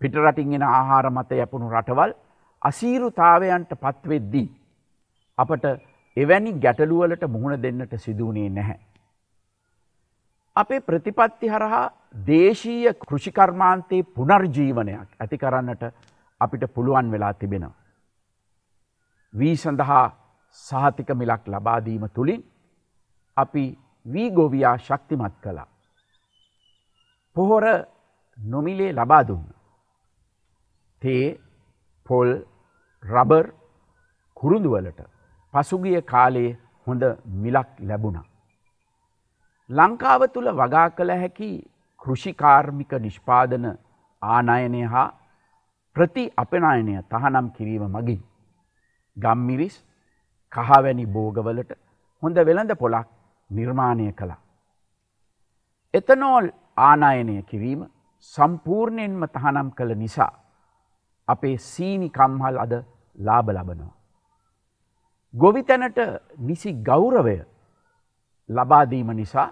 S1: පිටරටින් එෙන ආහාර මත යැපුණු රටවල් අසීරුතාවයන්ට පත්වෙද්දී. අපට එවැනි ගැටලුවලට මුහුණ දෙන්නට සිදුවනේ නැහැ. අපේ ප්‍රතිපත්ති හරහා දේශීය කෘෂිකර්මාන්තයේ පුනර්ජීවනයක් ඇති කරන්නට අපිට පුළුවන් වෙලා තිබෙනවා. වී සඳහා සහතික මිලක් ලබාදීම තුළින් අපි වීගෝවියා ශක්තිමත් කළා. පොහොර නොමිලේ ලබාදුන්න. තේ පොල් රබර් කුරුඳුවලට පසුගිය කාලයේ හොඳ මිලක් ලැබුණ. ලංකාව තුළ වගා කළ හැකි කෘෂිකාර්මික නිෂ්පාදන ආනයනය හා ප්‍රති අපනායනය තහනම් කිරීම මගින්. ගම්මිරිස් කහවැනි බෝගවලට හොඳ වෙළඳ පොලක් නිර්මාණය කළා. එතනෝල් ආනායනය කිරීම සම්පූර්ණයෙන්ම තහනම් කළ නිසා අපේ සීනි කම්හල් අද ලාබ ලබනවා. ගොවිතැනට නිසි ගෞරවය ලබාදීම නිසා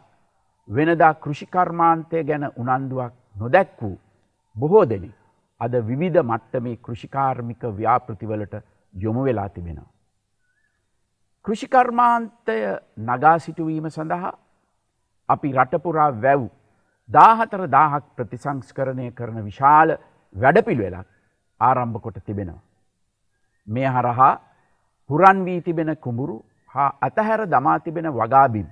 S1: වෙනදා කෘෂිකර්මාන්තය ගැන උනන්දුවක් නොදැක් වූ බොහෝ දෙනෙ අද විවිධ මට්ටමේ කෘෂිකාර්මික ව්‍යාපෘතිවලට යොමු වෙලා තිබෙනවා. කෘෂිකර්මාන්තය නගා සිටුවීම සඳහා අපි රටපුරා වැව් දාහතර දාහක් ප්‍රතිසංස්කරණය කරන විශාල වැඩපිළිවෙලක් ආරම්භ කොට තිබෙනවා. මේ හරහා පුරන් වී තිබෙන කුඹුරු හා අතහැර දමා තිබෙන වගාබිම්.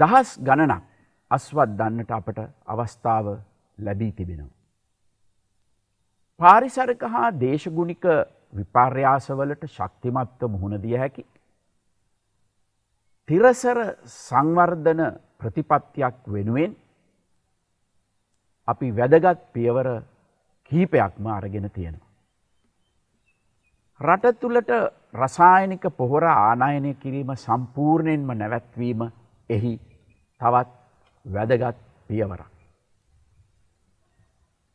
S1: දහස් ගණනක් අස්වත් දන්නට අපට අවස්ථාව ලැබී තිබෙනවා. පාරිසරක හා දේශගුණික විපර්යාසවලට ශක්තිමත්ව මුහුණ දිය හැකි තිරසර සංවර්ධන ප්‍රතිපත්තියක් වෙනුවෙන් අපි වැදගත් පියවර කීපයක්ම අරගෙන තියෙනවා. රට තුළට රසායනික පොහොර ආනායනය කිරීම සම්පූර්ණයෙන්ම නැවැත්වීම එහි තවත් වැදගත් පියවරක්.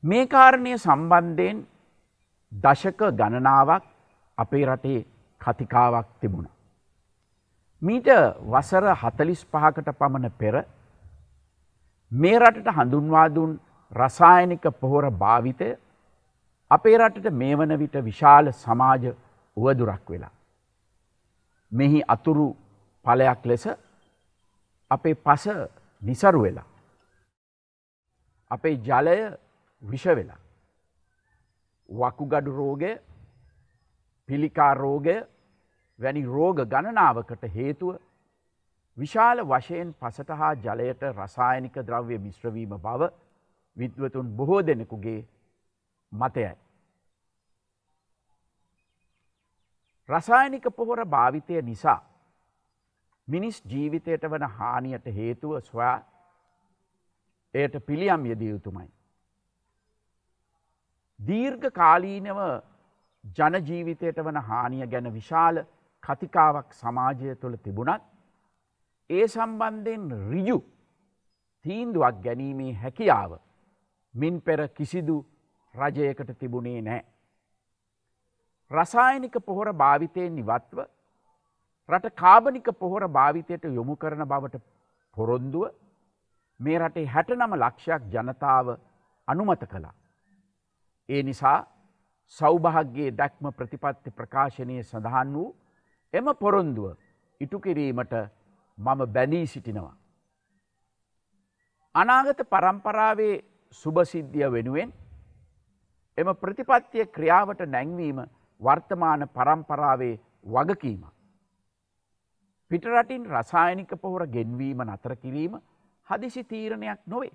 S1: මේ කාරණය සම්බන්ධයෙන් දශක ගණනාවක් අපේ රටේ කතිකාවක් තිබුණා. මීට වසර හතලිස් පහකට පමණ පෙර මේ රටට හඳුන්වාදුන් රසායනික පොහොර භාවිතය අපේ රටට මේ වන විට විශාල සමාජ වුවදුරක් වෙලා. මෙහි අතුරු පලයක් ලෙස අපේ පස නිසරු වෙලා. අපේ ජලය විෂ වෙලා. වකුගඩු රෝගය පිළිකාරෝගය වැනි රෝග ගණනාවකට හේතුව විශාල වශයෙන් පසට හා ජලයට රසායනික ද්‍රව්‍ය මිශ්‍රවීම බව විද්වතුන් බොහෝ දෙනෙකුගේ මතයයි. රසායනික පොහොර භාවිතය නිසා මිනිස් ජීවිතයට වන හානියට හේතුව ස්වා එයට පිළියම් යෙදිය යුතුමයි. දීර්ඝ කාලීනව ජනජීවිතයට වන හානිය ගැන විශාල කතිකාවක් සමාජය තුළ තිබුණත් ඒ සම්බන්ධයෙන් රිජු තීන්දුවක් ගැනීමේ හැකියාව මින් පෙර කිසිදු රජයකට තිබුණේ නෑ. රසායනික පොහොර භාවිතයෙන් නිවත්ව රට කාබනික පොහොර භාවිතයට යොමු කරන බවට පොරොන්දුව මේ රටේ හැට නම ලක්ෂයක් ජනතාව අනුමත කළා. ඒ නිසා සෞභාග්‍යයේ දැක්ම ප්‍රතිපත්ති ප්‍රකාශනය සඳහන් වූ එම පොරොන්දුව ඉටු කිරීමට මම බැඳී සිටිනවා. අනාගත පරම්පරාවේ සුභසිද්ධිය වෙනුවෙන් එම ප්‍රතිපත්තිය ක්‍රියාවට නැංවීම වර්තමාන පරම්පරාවේ වගකීම. පිටරටින් රසායනික පොහොර ගෙන්වීම නතර කිරීම හදිසි තීරණයක් නොවේ.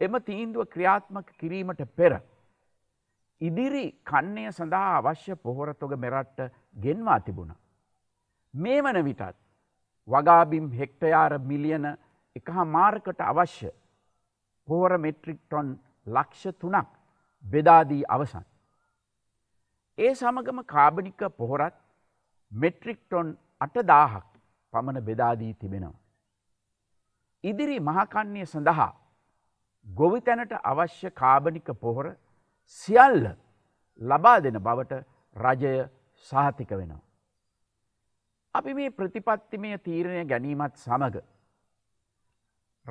S1: එම තීන්දුව ක්‍රියාත්මක කිරීමට පෙර ඉදිරි කන්නේ සඳහා අවශ්‍ය පොහොරතොග මෙරට්ට ගෙන්වා තිබුණ. මේ වන විටත් වගාබිම් හෙක්ටයාර මිලියන එක මාර්කට අවශ්‍ය පෝර මෙට්‍රික් ටොන් ලක්ෂ තුනක් බෙදාදී අවසන්. ඒ සමගම කාබනික පොහොරත් මෙට්‍රික් ටොන් අටදාහක් පමණ බෙදාදී තිබෙනවා. ඉදිරි මහකන්නේ සඳහා ගොවිතැනට අවශ්‍ය කාබනික පොහොර සියල්ල ලබා දෙන බවට රජය සාහතික වෙනවා. අපි මේ ප්‍රතිපත්තිමය තීරණය ගැනීමත් සමඟ.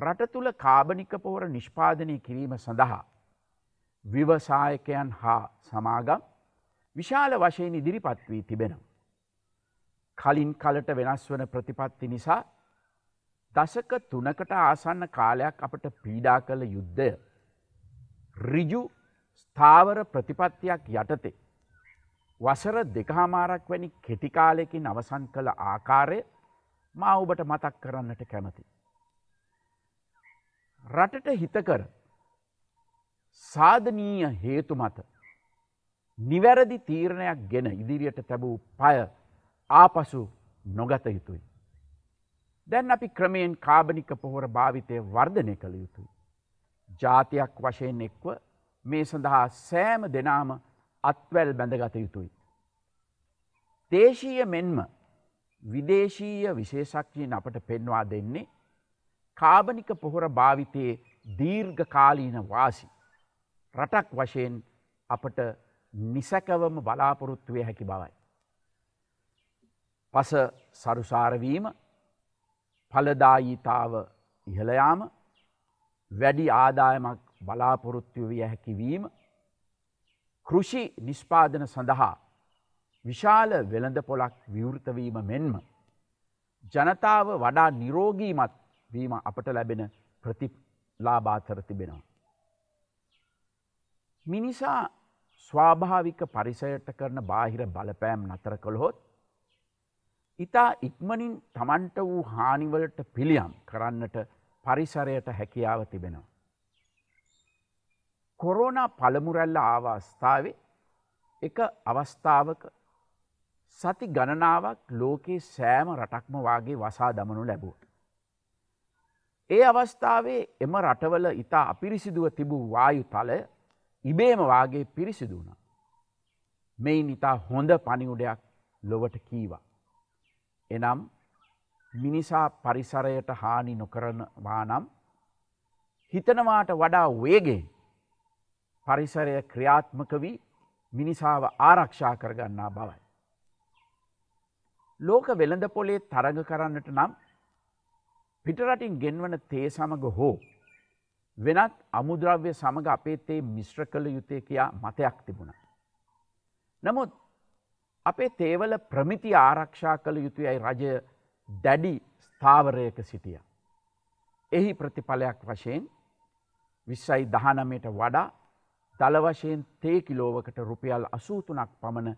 S1: රට තුළ කාබනික පෝර නිෂ්පාදනය කිරීම සඳහා. විවසායකයන් හා සමාගම් විශාල වශයෙන් ඉදිරිපත් වී තිබෙනවා. කලින් කලට වෙනස් වන ප්‍රතිපත්ති නිසා දසක තුනකට ආසන්න කාලයක් අපට පීඩා කළ යුද්ධය. රිජු ස්ථාවර ප්‍රතිපත්තියක් යටතේ. වසර දෙකහාමාරක් වැනි කෙටිකාලයකින් අවසන් කළ ආකාරය මා ඔබට මතක් කරන්නට කැමති. රටට හිතකර සාධනීය හේතු මත නිවැරදි තීරණයක් ගෙන ඉදිරියට තැබූ පය ආපසු නොගත යුතුයි. දැන් අපි ක්‍රමයෙන් කාබනික පොහොර භාවිතය වර්ධනය කළ යුතුයි. ජාතියක් වශයෙන් එක්ව මේ සඳහා සෑම දෙනාම අත්වැල් බැඳගත යුතුයි. දේශීය මෙන්ම විදේශීය විශේෂක්ෂීන් අපට පෙන්වා දෙන්නේ කාබනික පොහොර භාවිතයේ දීර්ඝ කාලීන වාසි. රටක් වශයෙන් අපට නිසැකවම බලාපොරොත්තුවය හැකි බවයි. පස සරුසාරවීම පලදායීතාව ඉහළයාම වැඩි ආදායමක් බලාපොරොත්තු විය හැකිවීම කෘෂි නිෂ්පාදන සඳහා විශාල වෙළඳ පොලක් විවෘතවීම මෙන්ම ජනතාව වඩා නිරෝගීමත් වීම අපට ලැබෙන ප්‍රතිලාබාතර තිබෙනවා. මිනිසා ස්වාභාවික පරිසයට කරන බාහිර බලපෑම් නතර කළහොත් ඉතා ඉක්මනින් තමන්ට වූ හානිවලට පිළියම් කරන්නට පරිසරයට හැකියාව තිබෙනවා. කොරෝනා පළමුරැල්ල ආවස්ථාවේ එක අවස්ථාවක සති ගණනාවක් ලෝකයේ සෑම රටක්ම වගේ වසා දමනු ලැබූ. ඒ අවස්ථාවේ එම රටවල ඉතා අපිරිසිදුව තිබූ වායු තලය ඉබේම වගේ පිරිසිදුුණ. මෙයින් ඉතා හොඳ පනිවුඩයක් ලොවට කීවා. එනම් මිනිසා පරිසරයට හානි නොකරනවා නම් හිතනවාට වඩා වේගෙන් පරිසරය ක්‍රියාත්මක වී මිනිසාව ආරක්ෂා කරගන්නා බවයි. ලෝක වෙළඳ පොලේ තරග කරන්නට නම් පිටරටින් ගෙන්වන තේ සමඟ හෝ වෙනත් අමුද්‍රව්‍ය සමඟ අපේ තේ මිශ්‍ර කළ යුතේ කියා මතයක් තිබුණ. නමුත් අපේ තේවල ප්‍රමිති ආරක්ෂා කළ යුතුයයි රජය දැඩි ස්ථාවරයක සිටිය. එහි ප්‍රතිඵලයක් වශයෙන් විශ්සයි දහනමයට වඩා දලවශයෙන් තේකිලෝවකට රුපියල් අසූතුනක් පමණ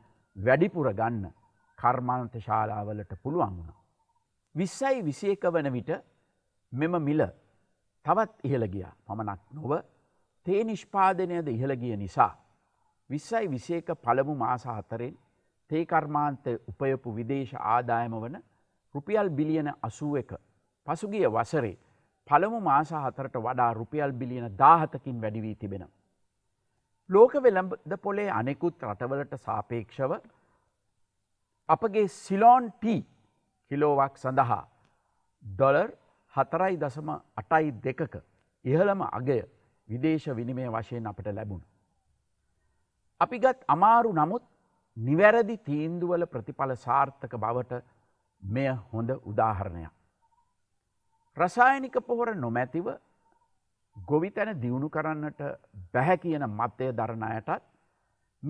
S1: වැඩිපුර ගන්න කර්මාන්ත ශාලාවලට පුළුවන් වුණ. විස්සයි විසේක වන විට මෙම මිල තවත් ඉහළගිය පමණක් නොව තේ නිෂ්පාදනයද ඉහළගිය නිසා. විස්සයි විසේක පළමු මාසාහතරෙන් තේකර්මාන්ත උපයපු විදේශ ආදායම වන රුපියල් බිලියන අසුව එක පසුගිය වසරේ පළමු මාසාහතරට වඩා රුපියල් බිලියන දාහතකින් වැඩිවී තිබෙනවා. ලෝක වෙළඳ පොලේ අනෙකුත් රටවලට සාපේක්ෂව අපගේ සිලෝන් ටී කිලෝවක් සඳහා ඩොලර් හතරයි දසම අටයි දෙකක ඉහළම අගය විදේශ විනිමය වශයෙන් අපට ලැබුණ. අපි ගත් අමාරු නමුත් නිවැරදි තීන්දුවල ප්‍රතිඵල සාර්ථක බවට මෙය හොඳ උදාහරණයක්. රසායනික පොහොර නොමැතිව ගොවිතැන දියුණු කරන්නට බැහැ කියන මත්තය දරණයටත්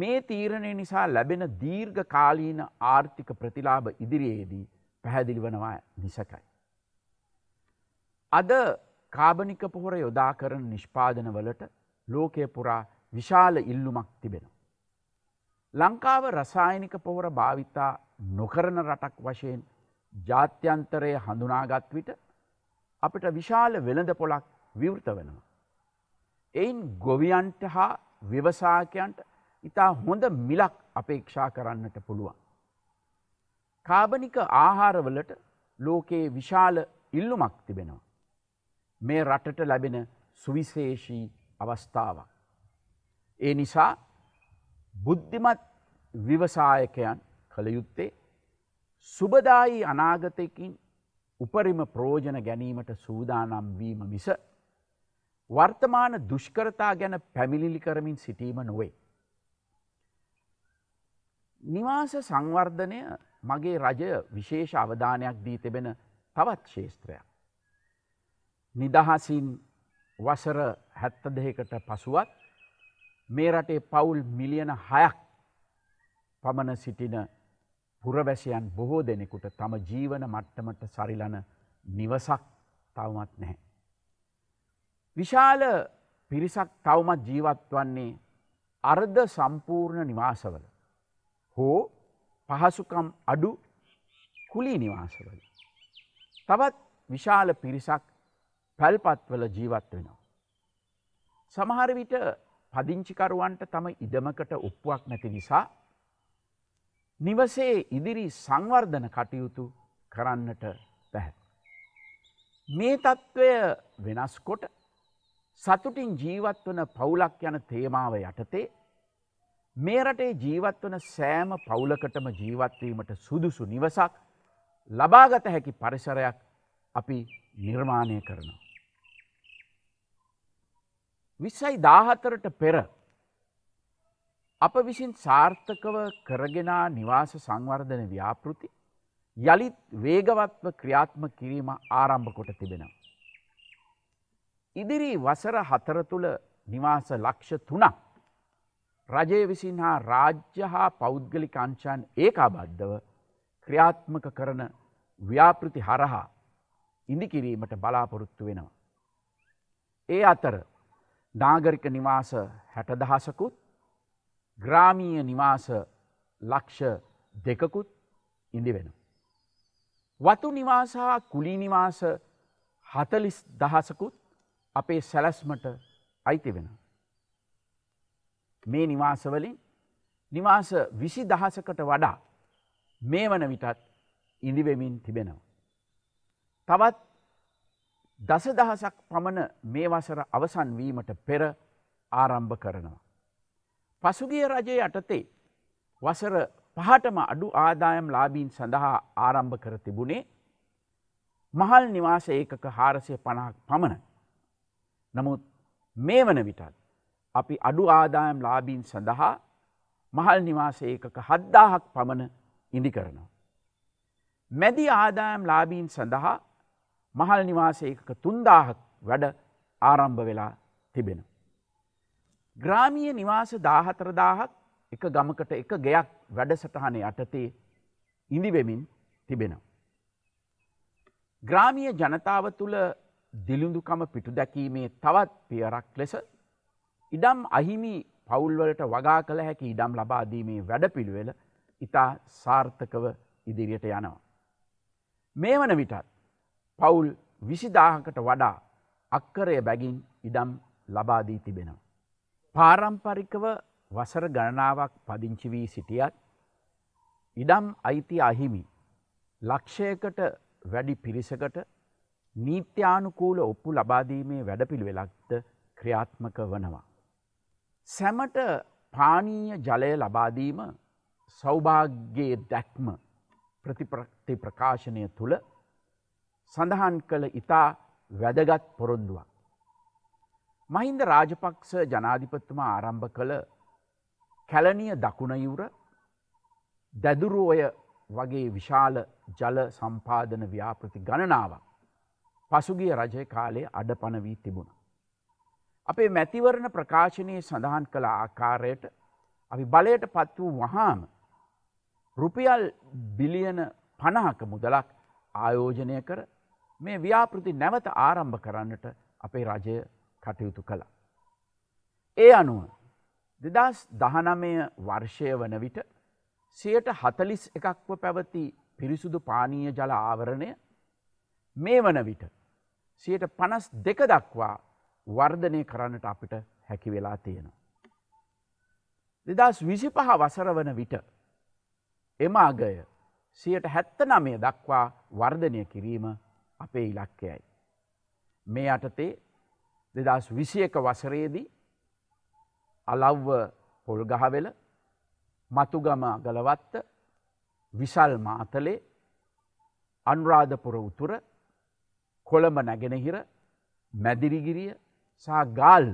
S1: මේ තීරණය නිසා ලැබෙන දීර්ඝ කාලීන ආර්ථික ප්‍රතිලාභ ඉදිරියේදී පැහැදිලි වනවා නිසකයි. අද කාබනික පොහොර යොදා කරන නිෂ්පාදනවලට ලෝකය පුරා විශාල ඉල්ලුමක් තිබෙනවා. ලංකාව රසායනික පොහොර භාවිතා නොකරන රටක් වශයෙන් ජාත්‍යන්තරය හඳුනාගත් විට අපිට විශාල වෙළඳ පොලක් විවෘත වෙනවා. එයින් ගොවියන්ට හා ව්‍යවසාකයන්ට ඉතා හොඳ මිලක් අපේක්ෂා කරන්නට පුළුවන්. කාබනික ආහාරවලට ලෝකයේ විශාල ඉල්ලුමක් තිබෙනවා. මේ රටට ලැබෙන සුවිශේෂී අවස්ථාවක්. ඒ නිසා බුද්ධිමත් විවසායකයන් කළයුත්තේ සුබදායි අනාගතයකින් උපරිම ප්‍රෝජන ගැනීමට සූදානම් වීම මිස වර්තමාන දුෂ්කරතා ගැන පැමිලිලි කරමින් සිටීම නොවේ. නිවාස සංවර්ධනය මගේ රජය විශේෂ අවධානයක් දී තිබෙන තවත් ශේත්‍රයක්. නිදහසින් වසර හැත්ත දෙකට පසුවත් මේ රටේ පවුල් මිලියන හයක් පමණ සිටින පුරවැසියන් බොහෝ දෙනෙකුට තම ජීවන මට්ටමට සරිලන නිවසක් තවමත් නැහැ. විශාල පිරිසක් තවමත් ජීවත් වන්නේ අර්ධ සම්පූර්ණ නිවාසවල හෝ පහසුකම් අඩු කුලි නිවාසවල. තවත් විශාල පිරිසක් පැල්පත්වල ජීවත් වෙනවා. සමහර විට පදිංචිකරුවන්ට තම ඉඩමකට ඔප්පුවක් නැති නිසා නිවසේ ඉදිරි සංවර්ධන කටයුතු කරන්නට පැහැ. මේ තත්ත්වය වෙනස්කොට සතුටින් ජීවත් වන පවුලක් යන තේමාව යටතේ මේ රටේ ජීවත් වන සෑම පවුලකටම ජීවත්වීමට සුදුසු නිවසක් ලබාගත හැකි පරිසරයක් අපි නිර්මාණය කරනවා. විස්සයි දාහතරට පෙර අප විසින් සාර්ථකව කරගෙනා නිවාස සංවර්ධන ව්‍යාපෘති යළිත් වේගවත්ව ක්‍රියාත්ම කිරීම ආරම්භ කොට තිබෙනවා. ඉදිරි වසර හතර තුළ නිවාස ලක්ෂ තුනක්. රජය විසින් හා රාජ්‍ය හා පෞද්ගලි කාංචාන් ඒකාබද්ධව ක්‍රියාත්මක කරන ව්‍යාපෘති හරහා ඉදිකිරීමට බලාපොරොත්තු වෙනවා. ඒ අතර නාගරික නිවාස හැටදහසකුත් ග්‍රාමීය නිවාස ලක්ෂ දෙකකුත් ඉදි වෙන. වතු නිවාසා කුලි නිවාස හතලිස් දහසකුත් අපේ සැලැස්මට අයිති වෙන. මේ නිවාසවලින් නිවාස විසි දහසකට වඩා මේ වන විටත් ඉඳිවෙමින් තිබෙනවා. තවත් දසදහසක් පමණ මේ වසර අවසන් වීමට පෙර ආරම්භ කරනවා. පසුගිය රජය යටතේ වසර පහටම අඩු ආදායම් ලාබීන් සඳහා ආරම්භ කර තිබුණේ මහල් නිවාස ඒකක හාරසය පණහක් පමණ නමුත් මේ වන විටත් අපි අඩු ආදායම් ලාබීන් සඳහා මහල් නිවාසේකක හද්දාහක් පමණ ඉදි කරනවා. මැදි ආදායම් ලාබීන් සඳහා මහල් නිවාසේකක තුන්දාහක් වැඩ ආරම්භ වෙලා තිබෙන. ග්‍රාමිය නිවාස දාහතරදාහත් එක ගමකට එක ගයක් වැඩසටහන යටතේ ඉඳිවෙමින් තිබෙනවා. ග්‍රාමිය ජනතාව තුළ දිලිඳුකම පිටු දැකීමේ තවත් පියරක් ලෙස ඉඩම් අහිමි පවුල්වලට වගා කළ හැකි ඉඩම් ලබාදීමේ වැඩපිළිවෙල ඉතා සාර්ථකව ඉදිරියට යනවා. මේ වන විටත් පවුල් විසිදාහකට වඩා අක්කරය බැගින් ඉඩම් ලබාදී තිබෙනවා. පාරම්පරිකව වසර ගණනාවක් පදිංචි වී සිටියත් ඉඩම් අයිති අහිමි ලක්ෂයකට වැඩි පිරිසකට නීත්‍යානුකූල ඔප්පු ලබාදීමේ වැඩපිළිවෙලක්ද ක්‍රියාත්මක වනවා. සැමට පානීය ජලය ලබාදීම සෞභාග්‍යයේ දැක්ම ප්‍රතිප්‍රක්ති ප්‍රකාශනය තුළ සඳහන් කළ ඉතා වැදගත් පොරොන්දුවක්. මහින්ද රාජපක්ෂ ජනාධිපත්තුමා ආරම්භ කළ කැලනිය දකුණයුර දැදුරුවය වගේ විශාල ජල සම්පාදන ව්‍යාපෘති ගණනාවක්. පසුගිය රජය කාලේ අඩපණ වී තිබුණ. අපේ මැතිවරණ ප්‍රකාශනයේ සඳහන් කළ ආකාරයට අපි බලයට පත් වූ වහාම රුපියල් බිලියන පණහක මුදලක් ආයෝජනය කර මේ ව්‍යාපෘති නැවත ආරම්භ කරන්නට අපේ රජය කටයුතු කළ. ඒ අනුව දෙදස් දහනමය වර්ෂය වන විට සියට හතලිස් එකක්ව පැවති පිරිසුදු පානීය ජල ආවරණය මේ වන විට සියට පනස් දෙක දක්වා වර්ධනය කරන්නට අපිට හැකි වෙලා තියෙනවා. දෙදස් විසි පහ වසර වන විට එම අගය සියට හැත්ත නමය දක්වා වර්ධනය කිරීම අපේ ඉලක්කයයි. මේ අටතේ දෙදස් විසියක වසරේදී අලව්ව පොල්ගහවෙල මතුගම ගලවත්ත විසල් මාතලේ අනුරාධපුර උතුර කොළඹ නැගෙනහිර මැදිරිගිරිය සහ ගාල්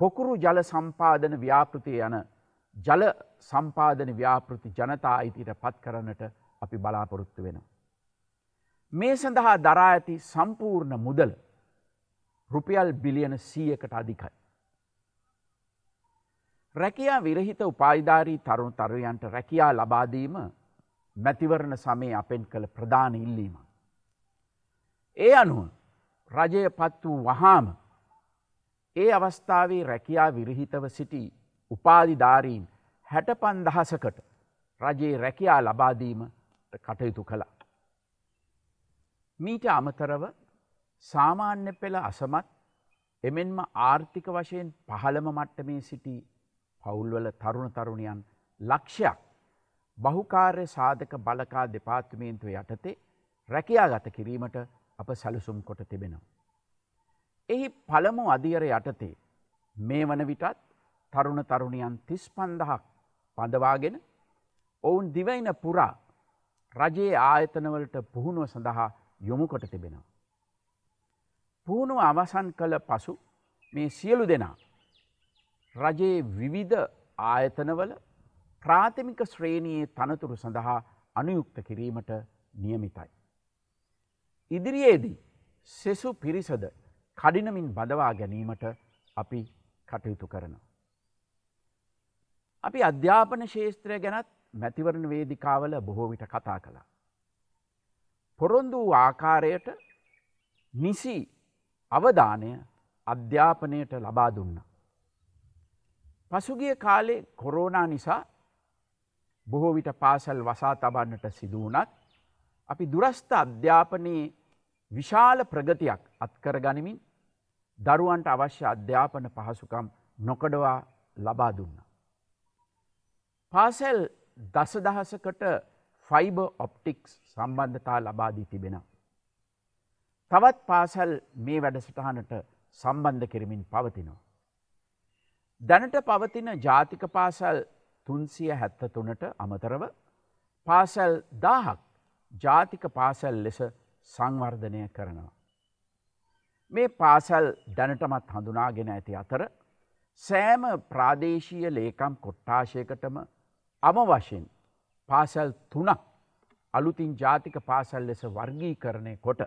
S1: පොකුරු ජල සම්පාදන ව්‍යාපෘතිය යන ජල සම්පාදන ව්‍යාපෘති ජනතා අයිතිට පත් කරන්නට අපි බලාපොරොත්තු වෙන. මේ සඳහා දරා ඇති සම්පූර්ණ මුදල රුපියල් බිලියන සීයකට අධිකයි. රැකයා විරහිත උපායිධාරී තරුණු තරුයන්ට රැකයා ලබාදීම මැතිවරණ සමේ අපෙන් කළ ප්‍රධාන ඉල්ලීමක්. ඒ අනුව රජය පත් වූ වහාම ඒ අවස්ථාවේ රැකියා විරහිතව සිටි උපාධිධාරීන් හැට පන්දහසකට රජයේ රැකයා ලබාදීම කටයුතු කළා. මීට අමතරව සාමාන්‍ය පෙළ අසමත් එමෙන්ම ආර්ථික වශයෙන් පහළම මට්ටමේ සිටි පවුල්වල තරුණ තරුණියන් ලක්ෂයක් බහුකාර්ය සාධක බලකා දෙපාර්තමේන්තුව යටතේ රැකයා ගත කිරීමට අප සැලසුම් කොට තිබෙනවා. එහි පළමු අධියර යටතේ මේ වන විටත් තරුණ තරුණියන් තිස් පන්දහක් පඳවාගෙන ඔවුන් දිවයින පුරා රජයේ ආයතනවලට පුහුණුව සඳහා යොමු කොට තිබෙනවා. පුහුණුව අවසන් කළ පසු මේ සියලු දෙනා. රජයේ විවිධ ආයතනවල ප්‍රාථමික ශ්‍රේණයේ තනතුරු සඳහා අනුයුක්ත කිරීමට නියමිතයි. ඉදිරියේදී සෙසු පිරිසද කඩිනමින් බඳවා ගැනීමට අපි කටයුතු කරනවා. අපි අධ්‍යාපන ශේත්‍රය ගැනත් මැතිවරණ වේදිකාවල බොහෝ විට කතා කළා. පොරොන්දු වූ ආකාරයට නිසි අවධානය අධ්‍යාපනයට ලබා දුන්න. පසුගිය කාලේ කොරෝනා නිසා බොහෝ විට පාසල් වසා තබන්නට සිදුවනත් අපි දුරස්ථ අධ්‍යාපනයේ විශාල ප්‍රගතියක් අත්කර ගනිමින් දරුවන්ට අවශ්‍ය අධ්‍යාපන පහසුකම් නොකඩවා ලබා දුන්න. පාසැල් දසදහසකට ෆයිබ ඔප්ටික්ස් සම්බන්ධතා ලබාදී තිබෙන. තවත් පාසැල් මේ වැඩසටහනට සම්බන්ධ කරමින් පවතිනවා. දැනට පවතින ජාතික පාසැල් තුන්සිය හැත්ත තුනට අමතරව පාසැල් දාහක් ජාතික පාසැල් ලෙස සංවර්ධනය කරනවා. මේ පාසල් දැනටමත් හඳුනාගෙන ඇති අතර සෑම ප්‍රාදේශීය ලේකම් කොට්ටාශයකටම අම වශයෙන් පාසල් තුනක් අලුතින් ජාතික පාසල් ලෙස වර්ගී කරණය කොට.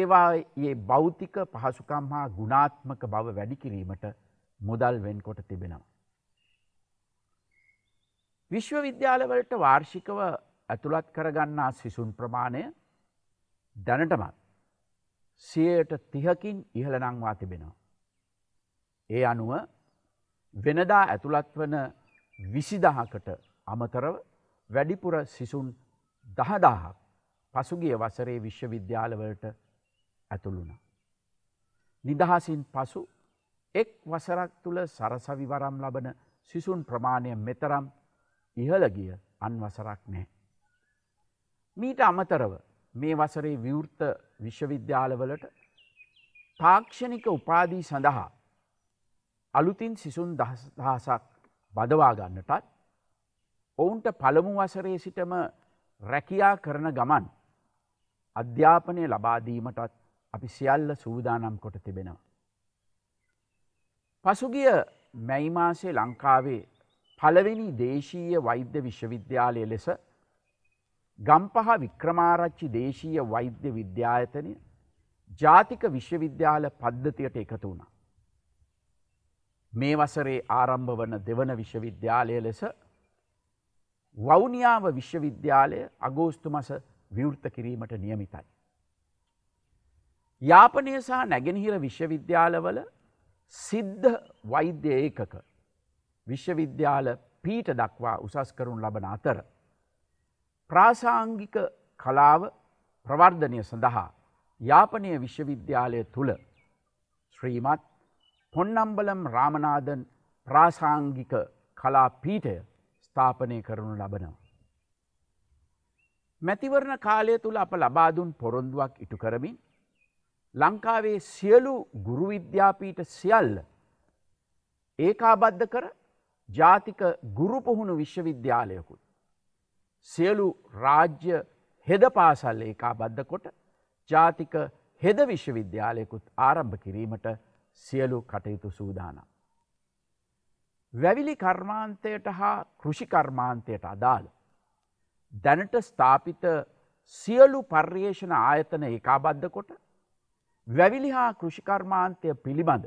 S1: ඒවා ඒ බෞතික පහසුකම් හා ගුණාත්මක බව වැඩිකිරීමට මුදල් වෙන්කොට තිබෙනවා. විශ්වවිද්‍යාලවලට වාර්ෂිකව ඇතුළත් කරගන්නා සිසුන් ප්‍රමාණය දැනටමත් සියයට තිහකින් ඉහළ නංවා තිබෙනවා. ඒ අනුව වෙනදා ඇතුළත් වන විසිදහකට අමතරව වැඩිපුර සිසුන් දහදාහක් පසුගිය වසරේ විශ්වවිද්‍යාලවලට ඇතුළුණ. නිදහසින් පසු එක් වසරක් තුළ සරසවිවරම් ලබන සිසුන් ප්‍රමාණය මෙතරම් ඉහළගිය අන්වසරක් නෑ. මීට අමතරව මේ වසරේ විවෘත විශ්වවිද්‍යාලවලට තාක්ෂණික උපාදී සඳහා අලුතින් සිසුන් දහසක් බදවා ගන්නටත් ඔවුන්ට පළමු වසරේ සිටම රැකියා කරන ගමන් අධ්‍යාපනය ලබාදීමටත් අපි සියල්ල සූදානම් කොට තිබෙනවා. පසුගිය මැයිමාසේ ලංකාවේ පළවෙනි දේශීය වෛද්‍ය විශ්වවිද්‍යාලය ලෙස ගම්පහ වික්‍රමාරච්චි දේශීය වෛද්‍ය විද්‍යායතනය ජාතික විශ්වවිද්‍යාල පද්ධතියට එකතු වුණා. මේ වසරේ ආරම්භ වන දෙවන විශ්වවිද්‍යාලය ලෙස වෞනියාව විශ්වවිද්‍යාලය අගෝස්තු මස විවෘත කිරීමට නියමිතයි. යාපනය සහ නැගෙනහිර විශ්වවිද්‍යාලවල සිද්ධ වෛද්‍ය ඒකක විශ්වවිද්‍යාල පීට දක්වා උසස් කරුන් ලබන අතර ප්‍රාසාංගික කලාව ප්‍රවර්ධනය සඳහා යාපනය විශ්වවිද්‍යාලය තුළ ශ්‍රීමත් පොන්නම්බලම් රාමනාදන් ප්‍රාසාංගික කලා පීටය ස්ථාපනය කරනු ලබනවා. මැතිවරණ කාලය තුළ අප ලබාදුන් පොරොන්දුවක් ඉටු කරමින් ලංකාවේ සියලු ගුරු විද්‍යාපීට සියල්ල ඒකාබද්ධ කර ජාතික ගුරුපුහුණු විශ්වවිද්‍යාලයකුත් සියලු රාජ්‍ය හෙද පාසල් ඒකා බද්ධ කොට ජාතික හෙද විශ්වවිද්‍යාලයකුත් ආරම්භ කිරීමට සියලු කටයුතු සූදානම්. වැවිලි කර්මාන්තයට හා කෘෂිකර්මාන්තයට අදාළ. දැනට ස්ථාපිත සියලු පර්යේෂණ ආයතන ඒකාබද්ධ කොට වැවිලි හා කෘෂිකර්මාන්තය පිළිබඳ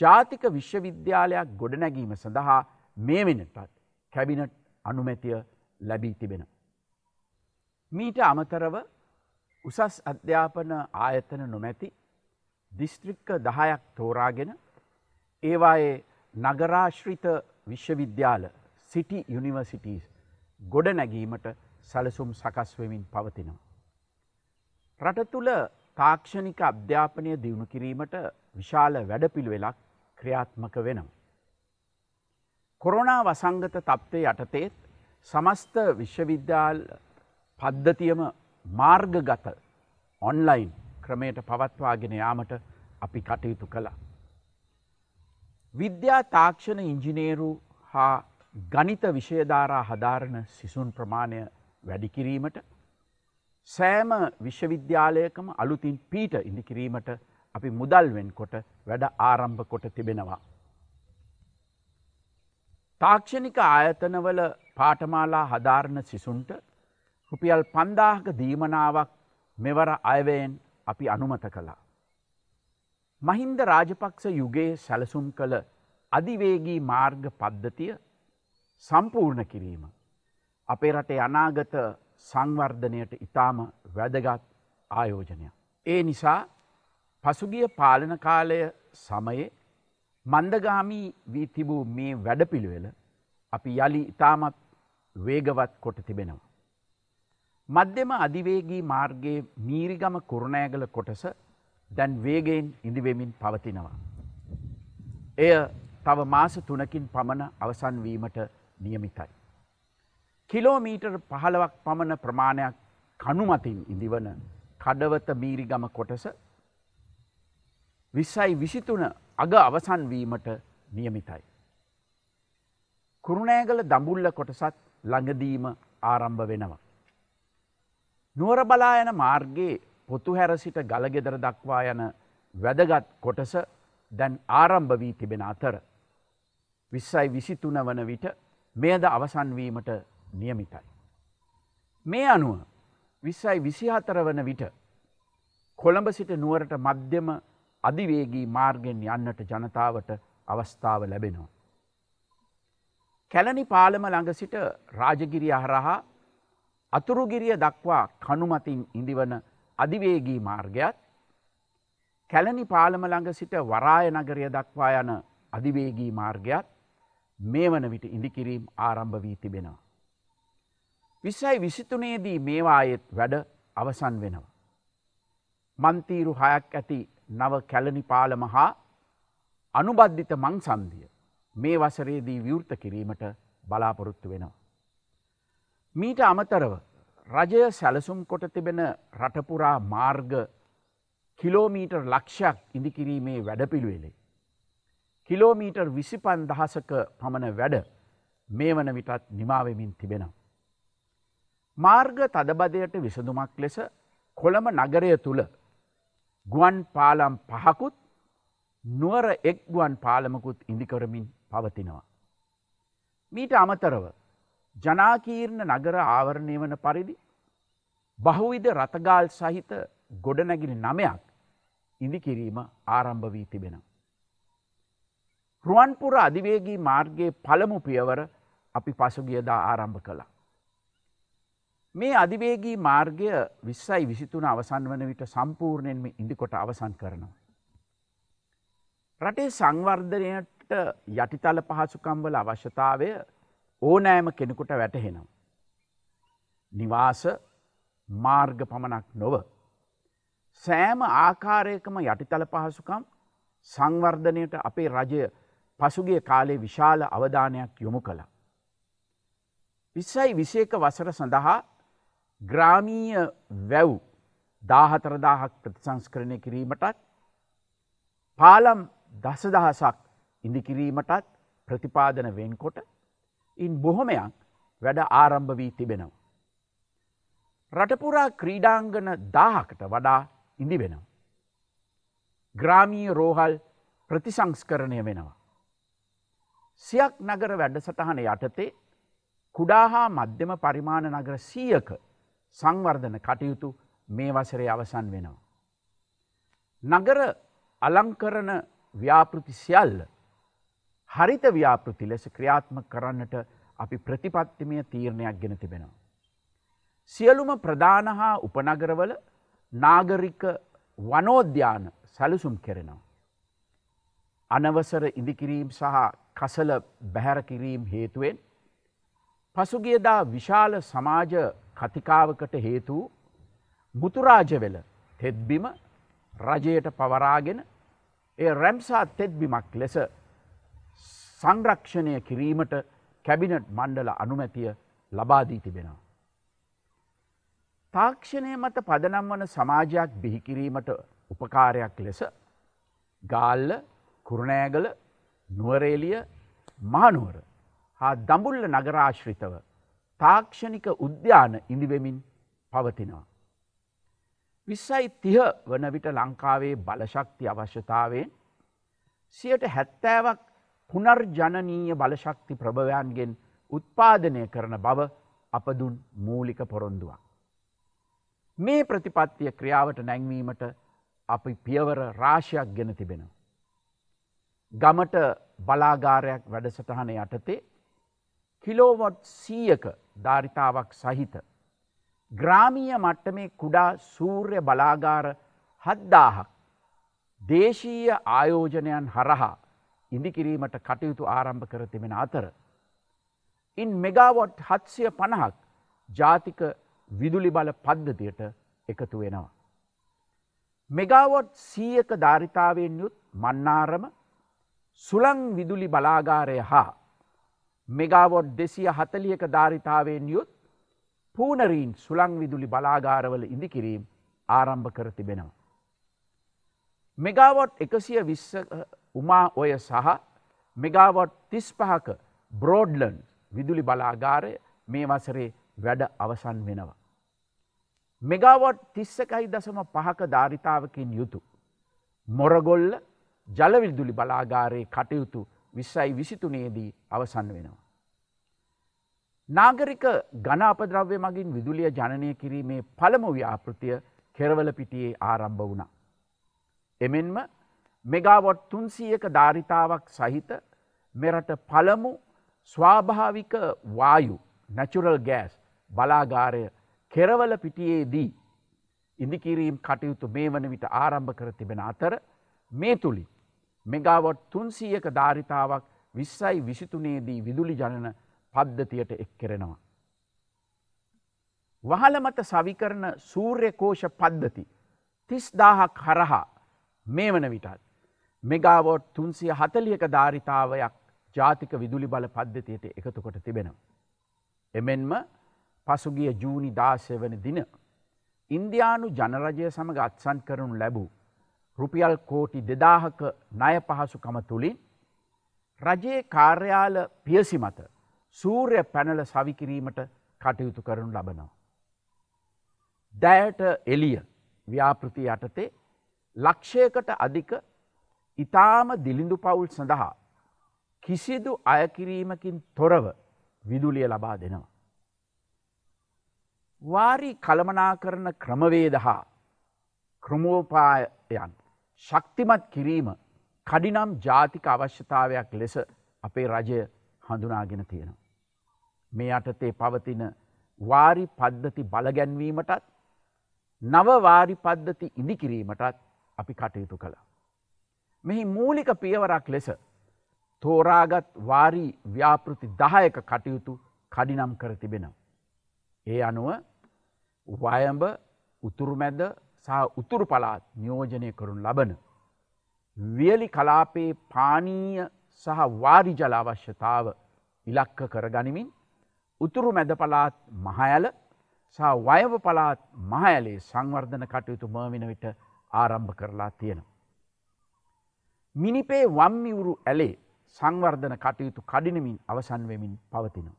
S1: ජාතික විශ්වවිද්‍යාලයක් ගොඩනැගීම සඳහා මේ වෙනටත් කැබිනට් අනුමැතිය ලැබී තිබෙන. මීට අමතරව උසස් අධ්‍යාපන ආයතන නොමැති දිස්ත්‍රික්ක දහයක් තෝරාගෙන ඒවායේ නගරාශ්‍රිත විශ්වවිද්‍යාල සිටි යුනිවර්සිටස් ගොඩ නැගීමට සැලසුම් සකස්වමින් පවතිනවා. රට තුළ තාක්ෂණික අධ්‍යාපනය දියුණු කිරීමට විශාල වැඩපිළිවෙලක් ක්‍රියාත්මක වෙනවා. කොරොනා වසංගත තත්ත්වය යටතේත් සමස්ත විශ්වවිද්‍යාල් පද්ධතියම මාර්ගගත ඔන්ලයින් ක්‍රමයට පවත්වාගෙන යාමට අපි කටයුතු කළා. විද්‍යා තාක්ෂණ ඉංජිනේරු හා ගනිත විෂයධාරා හදාරණ සිසුන් ප්‍රමාණය වැඩිකිරීමට සෑම විශ්වවිද්‍යාලයකම අලුතින් පීට ඉදිකිරීමට අපි මුදල්වෙන් කොට වැඩ ආරම්භ කොට තිබෙනවා. තාක්ෂණික ආයතනවල පාටමාලා හදාරණ සිසුන්ට රුපියල් පන්දාහක දීමනාවක් මෙවර අයවයෙන් අපි අනුමත කළා. මහින්ද රාජපක්ෂ යුගයේ සැලසුම් කළ අධිවේගී මාර්ග පද්ධතිය සම්පූර්ණ කිරීම. අපේ රටේ අනාගත සංවර්ධනයට ඉතාම වැදගත් ආයෝජනයක්. ඒ නිසා පසුගිය පාලන කාලය සමයේ මන්දගාමී වී තිබූ මේ වැඩපිළිවෙල අපි යළි ඉතාමත් වේගවත් කොට තිබෙනවා. මධ්‍යම අධිවේගී මාර්ගයේ මීරිගම කුරුණෑගල කොටස දැන් වේගයෙන් ඉඳිවෙමින් පවතිනවා. එය තව මාස තුනකින් පමණ අවසන්වීමට නියමිතයි. කිලෝමීටර් පහළවක් පමණ ප්‍රමාණයක් කනුමතින් ඉදිවන කඩවත මීරිගම කොටස විස්සයි විසිතුන අග අවසන්වීමට නියමිතයි. කුරුණෑගල දඹුල්ල කොටසත් ළඟදීම ආරම්භ වෙනවා. නුවර බලා යන මාර්ගයේ පොතු හැර සිට ගලගෙදර දක්වා යන වැදගත් කොටස දැන් ආරම්භ වී තිබෙන අතර. විස්සයි විසිතුන වන විට මෙයද අවසන්වීමට නියමිතයි. මේ අනුව විස්සයි විසිහතර වන විට කොළඹ සිට නුවරට මධ්‍යම අධිවේගී මාර්ගෙන් යන්නට ජනතාවට අවස්ථාව ලැබෙනවා. කැලනි පාලම ළඟ සිට රාජගිරිය හරහා අතුරුගිරිය දක්වා කනුමතින් ඉඳිවන අධිවේගී මාර්ගයත් කැලනි පාලම ළඟ සිට වරාය නගරය දක්වා යන අධිවේගී මාර්ගයත් මේ වන විට ඉඳිකිරීම් ආරම්භ වී තිබෙනවා. විස්සයි විසිතුනේදී මේවායෙත් වැඩ අවසන් වෙනවා. මන්තීරු හයක් ඇති නව කැලනි පාලම හා අනුබද්ධිත මං සන්දිය මේ වසරේදී විවෘත කිරීමට බලාපොරොත්තු වෙනවා. මීට අමතරව රජය සැලසුම් කොට තිබෙන රටපුරා මාර්ග කිලෝමීටර් ලක්ෂයක් ඉදිකිරීමේ වැඩපිළුවෙලේ. කිලෝමීටර් විසිපන් දහසක පමණ වැඩ මේ වන විටත් නිමාවමින් තිබෙනවා. මාර්ග තදබදයට විසඳුමක් ලෙස කොළම නගරය තුළ ගුවන් පාලම් පහකුත් නුවර එක් ගුවන් පාලමකුත් ඉදිකරමින් පවතිනවා. මීට අමතරව ජනාකීර්ණ නගර ආවරණය වන පරිදි බහුවිද රථගාල් සහිත ගොඩනැගිලි නමයක් ඉදිකිරීම ආරම්භ වී තිබෙන. රුවන්පුර අධිවේගී මාර්ගයේ පළමු පියවර අපි පසුගියදා ආරම්භ කළා. මේ අධිවේගී මාර්ගය විස්සයි විසිතුන අවසන් වන විට සම්පූර්ණයෙන්ම ඉදිකොට අවසන් කරනවා. රටේ සංවර්ධනයට යටිතල පහසුකම්වල අවශ්‍යතාවය ඕනෑම කෙනෙකුට වැටහෙනවා. නිවාස මාර්ග පමණක් නොව. සෑම ආකාරයකම යටිතල පහසුකම් සංවර්ධනයට අපේ රජය පසුගේ කාලේ විශාල අවධානයක් යොමු කළ. විස්සයි විසේක වසර සඳහා ග්‍රාමීය වැව් දාහතරදාහක් ප්‍රතිසංස්කරණය කිරීමටත් පාලම් දසදහසක් ඉදිකිරීමටත් ප්‍රතිපාදන වෙන්කොට ඉන් බොහොමයක් වැඩ ආරම්භ වී තිබෙනවා. රටපුරා ක්‍රීඩාංගන දාහකට වඩා ඉඳි වෙනවා. ග්‍රාමීය රෝහල් ප්‍රතිසංස්කරණය වෙනවා. සියක් නගර වැඩසටහන යටතේ කුඩා හා මධ්‍යම පරිමාණ නගර සීයක සංවර්ධන කටයුතු මේ වසරේ අවසන් වෙනවා. නගර අලංකරන ව්‍යාපෘති සියල්ල හරිත ව්‍යාපෘති ලෙස ක්‍රියාත්ම කරන්නට අපි ප්‍රතිපත්තිමය තීරණයක් ගෙන තිබෙනවා. සියලුම ප්‍රධාන හා උපනගරවල නාගරික වනෝද්‍යාන සැලසුම් කෙරෙනවා. අනවසර ඉදිකිරීම් සහ කසල බැහැරකිරීම් හේතුවෙන් පසුගියදා විශාල සමාජ කතිකාවකට හේතු බුතුරාජවෙල තෙත්බිම රජයට පවරාගෙන ඒ රැම්සා තෙත්බිමක් ලෙස සංරක්ෂණය කිරීමට කැබිනට් මණ්ඩල අනුමැතිය ලබාදී තිබෙනවා. තාක්ෂණය මත පදනම් වන සමාජයක් බිහිකිරීමට උපකාරයක් ලෙස ගාල්ල කුරුණෑගල නුවරේලිය මානුවර හා දඹුල්ල නගරාශ්‍රිතව තාක්ෂණික උද්‍යාන ඉඳිවෙමින් පවතිනවා. විස්සයි තිහ වන විට ලංකාවේ බලශක්ති අවශ්‍යතාවෙන් සියට හැත්තෑවක් පුනර්ජනනීය බලශක්ති ප්‍රභවයන්ගෙන් උත්පාදනය කරන බව අපදුන් මූලික පොරොන්දුවක්. මේ ප්‍රතිපත්තිය ක්‍රියාවට නැංවීමට අපි පියවර රාශයක් ගෙන තිබෙන. ගමට බලාගාරයක් වැඩසටහන යටතේ කිලෝවොට් සීයක ධාරිතාවක් සහිත. ග්‍රාමීය මට්ටමේ කුඩා සූර්ය බලාගාර හද්දාහක්. දේශීය ආයෝජනයන් හරහා ඉදිකිරීමට කටයුතු ආරම්භ කර තිබෙන අතර. ඉන් මෙගාවොට් හත්සිය පණහක් ජාතික විදුලි බල පද්ධතියට එකතු වෙනවා. මෙගාවොට් සීයක ධාරිතාවෙන් යුත් මන්නාරම සුළං විදුලි බලාගාරය හා මෙගාවොඩ් දෙසිය හතලියක ධාරිතාවෙන් යුත් පූනරීන් සුළං විදුලි බලාගාරවල ඉදිකිරීම් ආරම්භ කර තිබෙනවා. මෙගාවොට් එකසිය විස්ස උමා ඔය සහ මෙගාවොට් තිස් පහක බ්‍රෝඩ්ලන් විදුලි බලාගාරය මේ වසරේ වැඩ අවසන් වෙනවා. මෙගාවොට් තිස්සකයි දසම පහක ධාරිතාවකින් යුතු. මොරගොල්ල ජලවිල්දුලි බලාගාරයේ කටයුතු විස්සයි විසිතුනයේදී අවසන් වෙනවා. නාගරික ගණාපද්‍රව්‍ය මගින් විදුලිය ජනනය කිරීමේ පළමු ව්‍යාපෘතිය කෙරවල පිටියේ ආරම්භ වුණා. එමෙන්ම මෙගාවොට් තුන්සියක ධාරිතාවක් සහිත මෙරට පළමු ස්වාභාවික වායු නැචුරල් ගෑස් බලාගාරය කෙරවල පිටියේදී ඉදිකිරීම් කටයුතු මේ වන විට ආරම්භ කර තිබෙන අතර මේ තුළින් මෙගාවොට් තුන්සීයක ධාරිතාවක් විස්සයි විසිතුනේදී විදුලි ජනන පද්ධතියට එක් කෙරෙනවා. වහල මත සවිකරන සූර්යකෝෂ පද්ධති තිස්දාහක් හරහා මේ වන විටත් මෙගාවෝට් තුන්සිය හතලියක ධාරිතාවයක් ජාතික විදුලි බල පද්ධතියට එකතුකොට තිබෙනවා. එමෙන්ම පසුගිය ජූනි දාසය වන දින ඉන්දයානු ජනරජය සමඟ අත්සන් කරනු ලැබූ රුපියල් කෝටි දෙදාහක ණය පහසුකම තුළින් රජයේ කාර්යාල පියසි මත සූර්ය පැනල සවිකිරීමට කටයුතු කරනු ලබනවා. දැයට එලිය ව්‍යාපෘති යටතේ ලක්ෂයකට අධික ඉතාම දිලිඳු පවුල් සඳහා කිසිදු අයකිරීමකින් තොරව විදුලිය ලබා දෙනවා. වාරි කළමනා කරන ක්‍රමවේද හා ක්‍රමෝපායයන් ශක්තිමත් කිරීම කඩිනම් ජාතික අවශ්‍යතාවයක් ලෙස අපේ රජය හඳුනාගෙන තියෙනවා. මේ අටතේ පවතින වාරි පද්ධති බලගැන්වීමටත් නවවාරි පද්ධති ඉදිකිරීමටත් අපි කටයුතු කළ. මෙහි මූලික පියවරක් ලෙස තෝරාගත් වාරී ව්‍යාපෘති දහයක කටයුතු කඩිනම් කර තිබෙනවා. ඒ අනුව වයඹ උතුරුමැද සහ උතුරු පලාත් නියෝජනය කරුන් ලබන. වියලි කලාපේ පානීය සහ වාරි ජලාවශ්‍යතාව ඉලක්ක කරගනිමින් උතුරු මැද පලාත් මහඇල සහ වයව පලාත් මහඇලේ සංවර්ධන කටයුතු මවින විට ආරම්භ කරලා තියෙනවා. මිනිපේ වම්මිවුරු ඇලේ සංවර්ධන කටයුතු කඩිනමින් අවසන්වෙමින් පවතිනවා.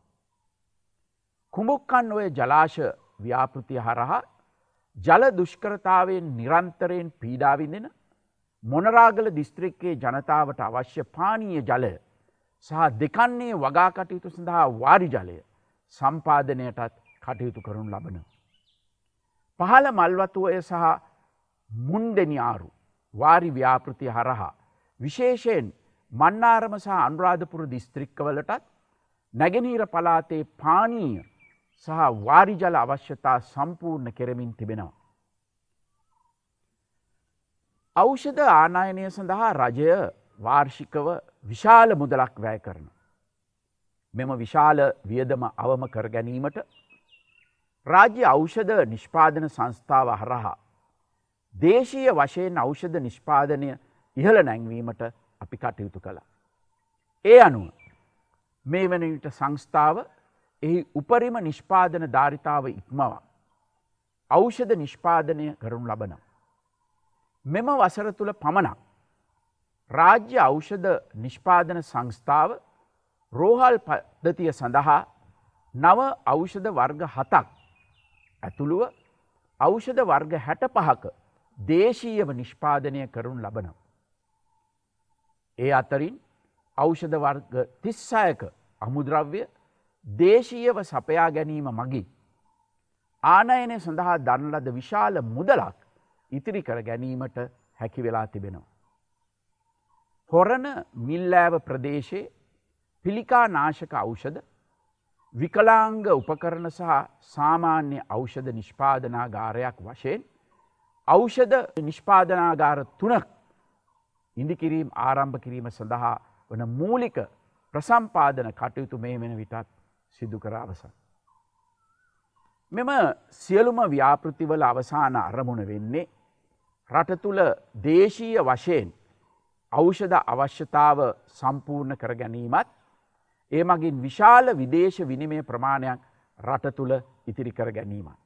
S1: කුමුක්කන් ඔය ජලාශ ව්‍යාපෘතිය හරහා ජල දුෂ්කරතාවෙන් නිරන්තරයෙන් පීඩාවිඳෙන මොනරාගල දිස්ත්‍රික්කයේ ජනතාවට අවශ්‍ය පානීය ජලය සහ දෙකන්නේ වගා කටයුතු සඳහා වාරි ජලය සම්පාධනයටත් කටයුතු කරනු ලබන. පහළ මල්වතුවය සහ මුන්දනිආරු වාරි ව්‍යාපෘති හරහා. විශේෂයෙන් මන්නාරම සහ අනුරාධපුර දිස්ත්‍රික්කවලටත් නැගෙනීර පලාතේ පානීය සහ වාරිජල අවශ්‍යතා සම්පූර්ණ කෙරමින් තිබෙනවා. අෞෂධ ආනායනය සඳහා රජය වාර්ෂිකව විශාල මුදලක් වැය කරන. මෙම විශාල වියදම අවම කර ගැනීමට රාජ්‍ය අෞෂධ නිෂ්පාදන සංස්ථාව හරහා. දේශීය වශයෙන් අෞෂධ නිෂ්පාදනය ඉහළ නැංවීමට අපි කටයුතු කළ. ඒ අනුව මේ වනවිට සංස්ථාව එහි උපරිම නිෂ්පාදන ධාරිතාව ඉක්මවා. ඖෂධ නිෂ්පාදනය කරනු ලබන. මෙම වසර තුළ පමණක්. රාජ්‍ය ඖෂධ නිෂ්පාදන සංස්ථාව රෝහල් පද්ධතිය සඳහා නව ඖෂධ වර්ග හතක් ඇතුළුව ඖෂධ වර්ග හැට පහක දේශීයව නිෂ්පාදනය කරුන් ලබන. ඒ අතරින් ඖෂධ වර්ග තිස්සායක අමුද්‍රව්‍ය දේශීයව සපයා ගැනීම මගින්. ආනයනය සඳහා දනලද විශාල මුදලක් ඉතිරි කර ගැනීමට හැකි වෙලා තිබෙනවා. හොරණ මිල්ලෑව ප්‍රදේශයේ පිළිකා නාශක අෞෂද විකලාංග උපකරණ සහ සාමාන්‍ය අෞෂධ නිෂ්පාදනාගාරයක් වශයෙන් අෞෂධ නිෂ්පාදනාගාර තුනක් ඉදිකිරීම් ආරම්භ කිරීම සඳහා වන මූලික ප්‍රසම්පාදන කටයුතු මේ වෙන විටත් සිදු කර අවසන්. මෙම සියලුම ව්‍යාපෘතිවල අවසාන අරමුණ වෙන්නේ රට තුළ දේශීය වශයෙන් අෞෂධ අවශ්‍යතාව සම්පූර්ණ කර ගැනීමත් ඒ මගින් විශාල විදේශ විනිමය ප්‍රමාණයක් රට තුළ ඉතිරි කර ගැනීමත්.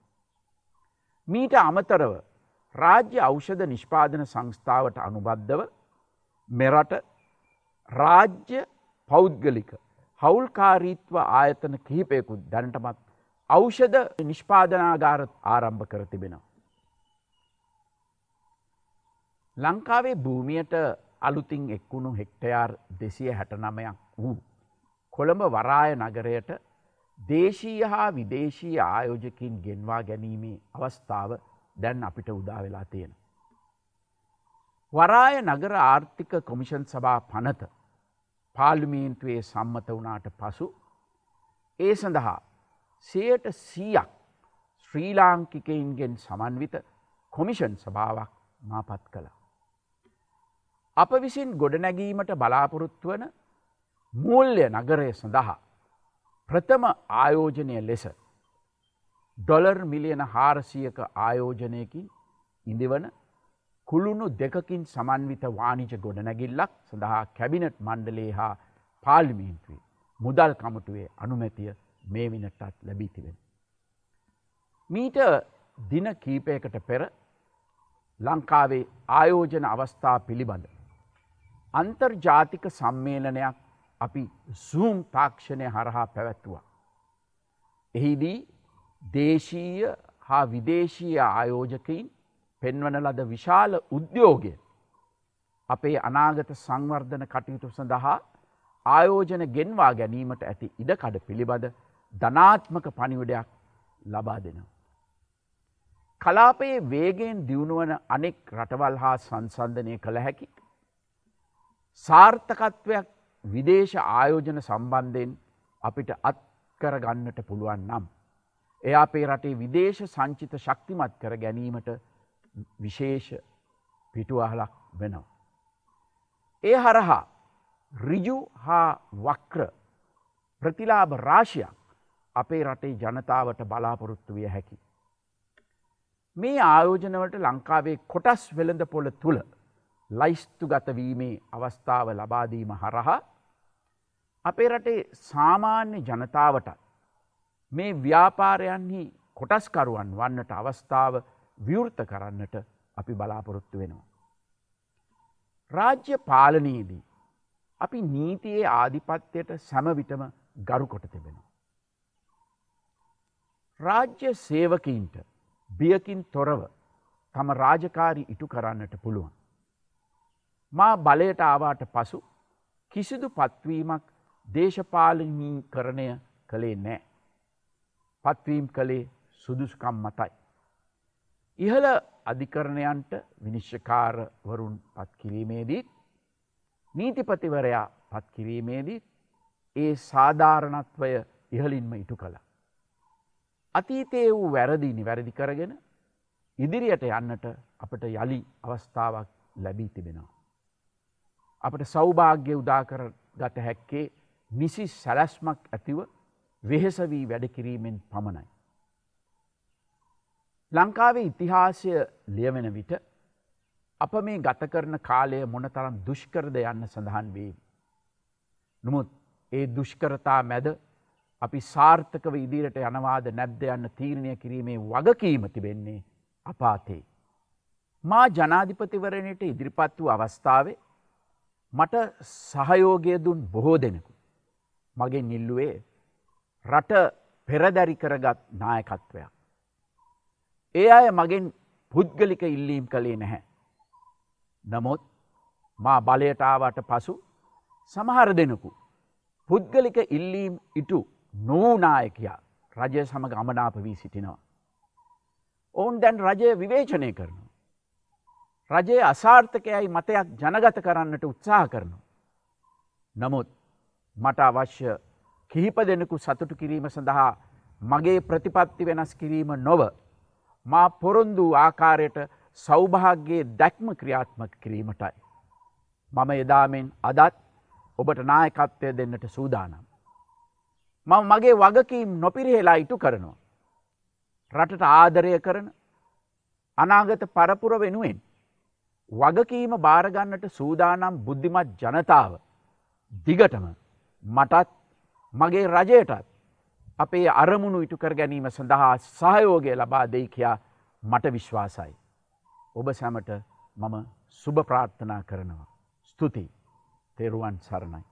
S1: මීට අමතරව රාජ්‍ය අෞෂධ නිෂ්පාදන සංස්ථාවට අනුබද්ධව මෙරට රාජ්‍ය පෞද්ගලික පවුල්කාරීත්ව ආයතන කිහිපයකුත් දැනටමත් ඖෂධ නිෂ්පාදනාගාර ආරම්භ කර තිබෙනවා. ලංකාවේ භූමියට අලුතින් එක්වුණු හෙක්ටයාර් දෙසිය හැටනමයක් වූ. කොළඹ වරාය නගරයට දේශීය හා විදේශී ආයෝජකින් ගෙන්වා ගැනීමේ අවස්ථාව දැන් අපිට උදාවෙලා තියෙන. වරාය නගර ආර්ථික කොමිෂන් සභා පනත පාර්ලිමේන්තුවේ සම්මත වනාට පසු ඒ සඳහා සයට සීයක් ශ්‍රී ලාංකිකයින්ගෙන් සමන්විත කොමිෂන් සභාවක් මාපත් කළ. අප විසින් ගොඩනැගීමට බලාපොරොත්තුවන මූල්්‍ය නගරය සඳහා ප්‍රථම ආයෝජනය ලෙස ඩොලර් මිලියන හාරසියක ආයෝජනයකින් ඉඳවන කුළුණු දෙකකින් සමන්විත වානිජ ගොඩනැගිල්ලක් සඳහා කැබිනට් මණ්ඩලේ හා පාලිමීන්තුවේ මුදල් කමටුවේ අනුමැතිය මේ විනටත් ලැබීතිවෙන. මීට දින කීපයකට පෙර ලංකාවේ ආයෝජන අවස්ථා පිළිබඳ. අන්තර්ජාතික සම්මේලනයක් අපි සූම් තාක්ෂණය හරහා පැවැත්තුවා. එහිදී දේශීය හා විදේශීය ආයෝජකයින් පෙන්වන ලද විශාල උද්‍යෝගය අපේ අනාගත සංවර්ධන කටයුතු සඳහා ආයෝජන ගෙන්වා ගැනීමට ඇති ඉඩකඩ පිළිබඳ ධනාත්මක පනිවිඩයක් ලබා දෙනවා. කලාපයේ වේගෙන් දියුණුවන අනෙක් රටවල් හා සංසන්ධනය කළ හැකි. සාර්ථකත්වයක් විදේශ ආයෝජන සම්බන්ධයෙන් අපිට අත්කර ගන්නට පුළුවන් නම්. එය අපේ රටේ විදේශ සංචිත ශක්තිමත් කර ගැනීමට විශේෂ පිටුවහලක් වෙනවා. ඒ හරහා රිජු හා වක්‍ර ප්‍රතිලාභ රාශියක් අපේ රටේ ජනතාවට බලාපොරොත්තු විය හැකි. මේ ආයෝජනවට ලංකාවේ කොටස් වෙළඳ පොළ තුළ ලයිස්තු ගතවීමේ අවස්ථාව ලබාදීම හරහා අපේ රටේ සාමාන්‍ය ජනතාවට මේ ව්‍යාපාරයන්හි කොටස්කරුවන් වන්නට අවස්ථාව විවෘත කරන්නට අපි බලාපොරොත්තු වෙනවා. රාජ්‍ය පාලනයේදී අපි නීතියේ ආධිපත්‍යයට සැමවිටම ගරුකොට තිබෙනවා. රාජ්‍ය සේවකීන්ට බියකින් තොරව තම රාජකාරි ඉටු කරන්නට පුළුවන්. මා බලයට ආවාට පසු කිසිදු පත්වීමක් දේශපාලමින් කරණය කළේ නෑ. පත්වීම් කළේ සුදුසුකම් මතයි. ඉහළ අධිකරණයන්ට විනිශ්්‍යකාරවරුන් පත්කිරීමේදීත් නීතිපතිවරයා පත්කිරීමේදීත් ඒ සාධාරණත්වය ඉහලින්ම ඉටු කළ. අතීතයේ වූ වැරදි නිවැරදි කරගෙන ඉදිරියට යන්නට අපට යළි අවස්ථාවක් ලැබී තිබෙනවා. අපට සෞභාග්‍ය උදාකර ගත හැක්කේ නිසි සැලැස්මක් ඇතිව වෙහෙසවී වැඩකිරීමෙන් පමණයි. ලංකාවේ ඉතිහාසය ලියවෙන විට අප මේ ගත කරන කාලය මොන තරම් දුෂ්කරද යන්න සඳහන් වේ. නමුත් ඒ දුෂ්කරතා මැද අපි සාර්ථකව ඉදිරට යනවාද නැබ්ද යන්න තීරණය කිරීමේ වගකීම තිබෙන්නේ අපාතේ. මා ජනාධිපතිවරණයට ඉදිරිපත් වූ අවස්ථාවේ මට සහයෝගය දුන් බොහෝ දෙනෙකු. මගේ නිල්ලුවේ රට පෙරදැරි කරගත් නායකත්වයක්. ඒ අය මගෙන් පුද්ගලික ඉල්ලීම් කළේ නැහැ. නමුත් මා බලයටාවට පසු සමහර දෙනකු. පුද්ගලික ඉල්ලීම් ඉටු නූනායකයා රජය සමඟ අමනාප වී සිටිනවා. ඔවුන් දැන් රජය විවේචනය කරනු. රජයේ අසාර්ථකයයි මතයක් ජනගත කරන්නට උත්සාහ කරනු. නමුත් මට අවශ්‍ය කිහිප දෙනෙකු සතුටු කිරීම සඳහා මගේ ප්‍රතිපත්ති වෙනස් කිරීම නොව මා පොරොන්දු ආකාරයට සෞභාග්‍යයේ දැක්ම ක්‍රියාත්මක කිරීමටයි. මම එදාමෙන් අදත් ඔබට නායකත්වය දෙන්නට සූදානම්. මම මගේ වගකීම් නොපිරිහෙලා ඉටු කරනවා. රටට ආදරය කරන අනාගත පරපුර වෙනුවෙන්. වගකීම භාරගන්නට සූදානම් බුද්ධිමත් ජනතාව දිගටම මටත් මගේ රජයටත් අපේ අරමුණු ඉටු කර ගැනීම සඳහා සහයෝගය ලබා දෙයි කියා මට විශ්වාසයි. ඔබ සැමට මම සුභ ප්‍රාර්ථනා කරනවා. ස්තුතියි තෙරුවන් සරණයි.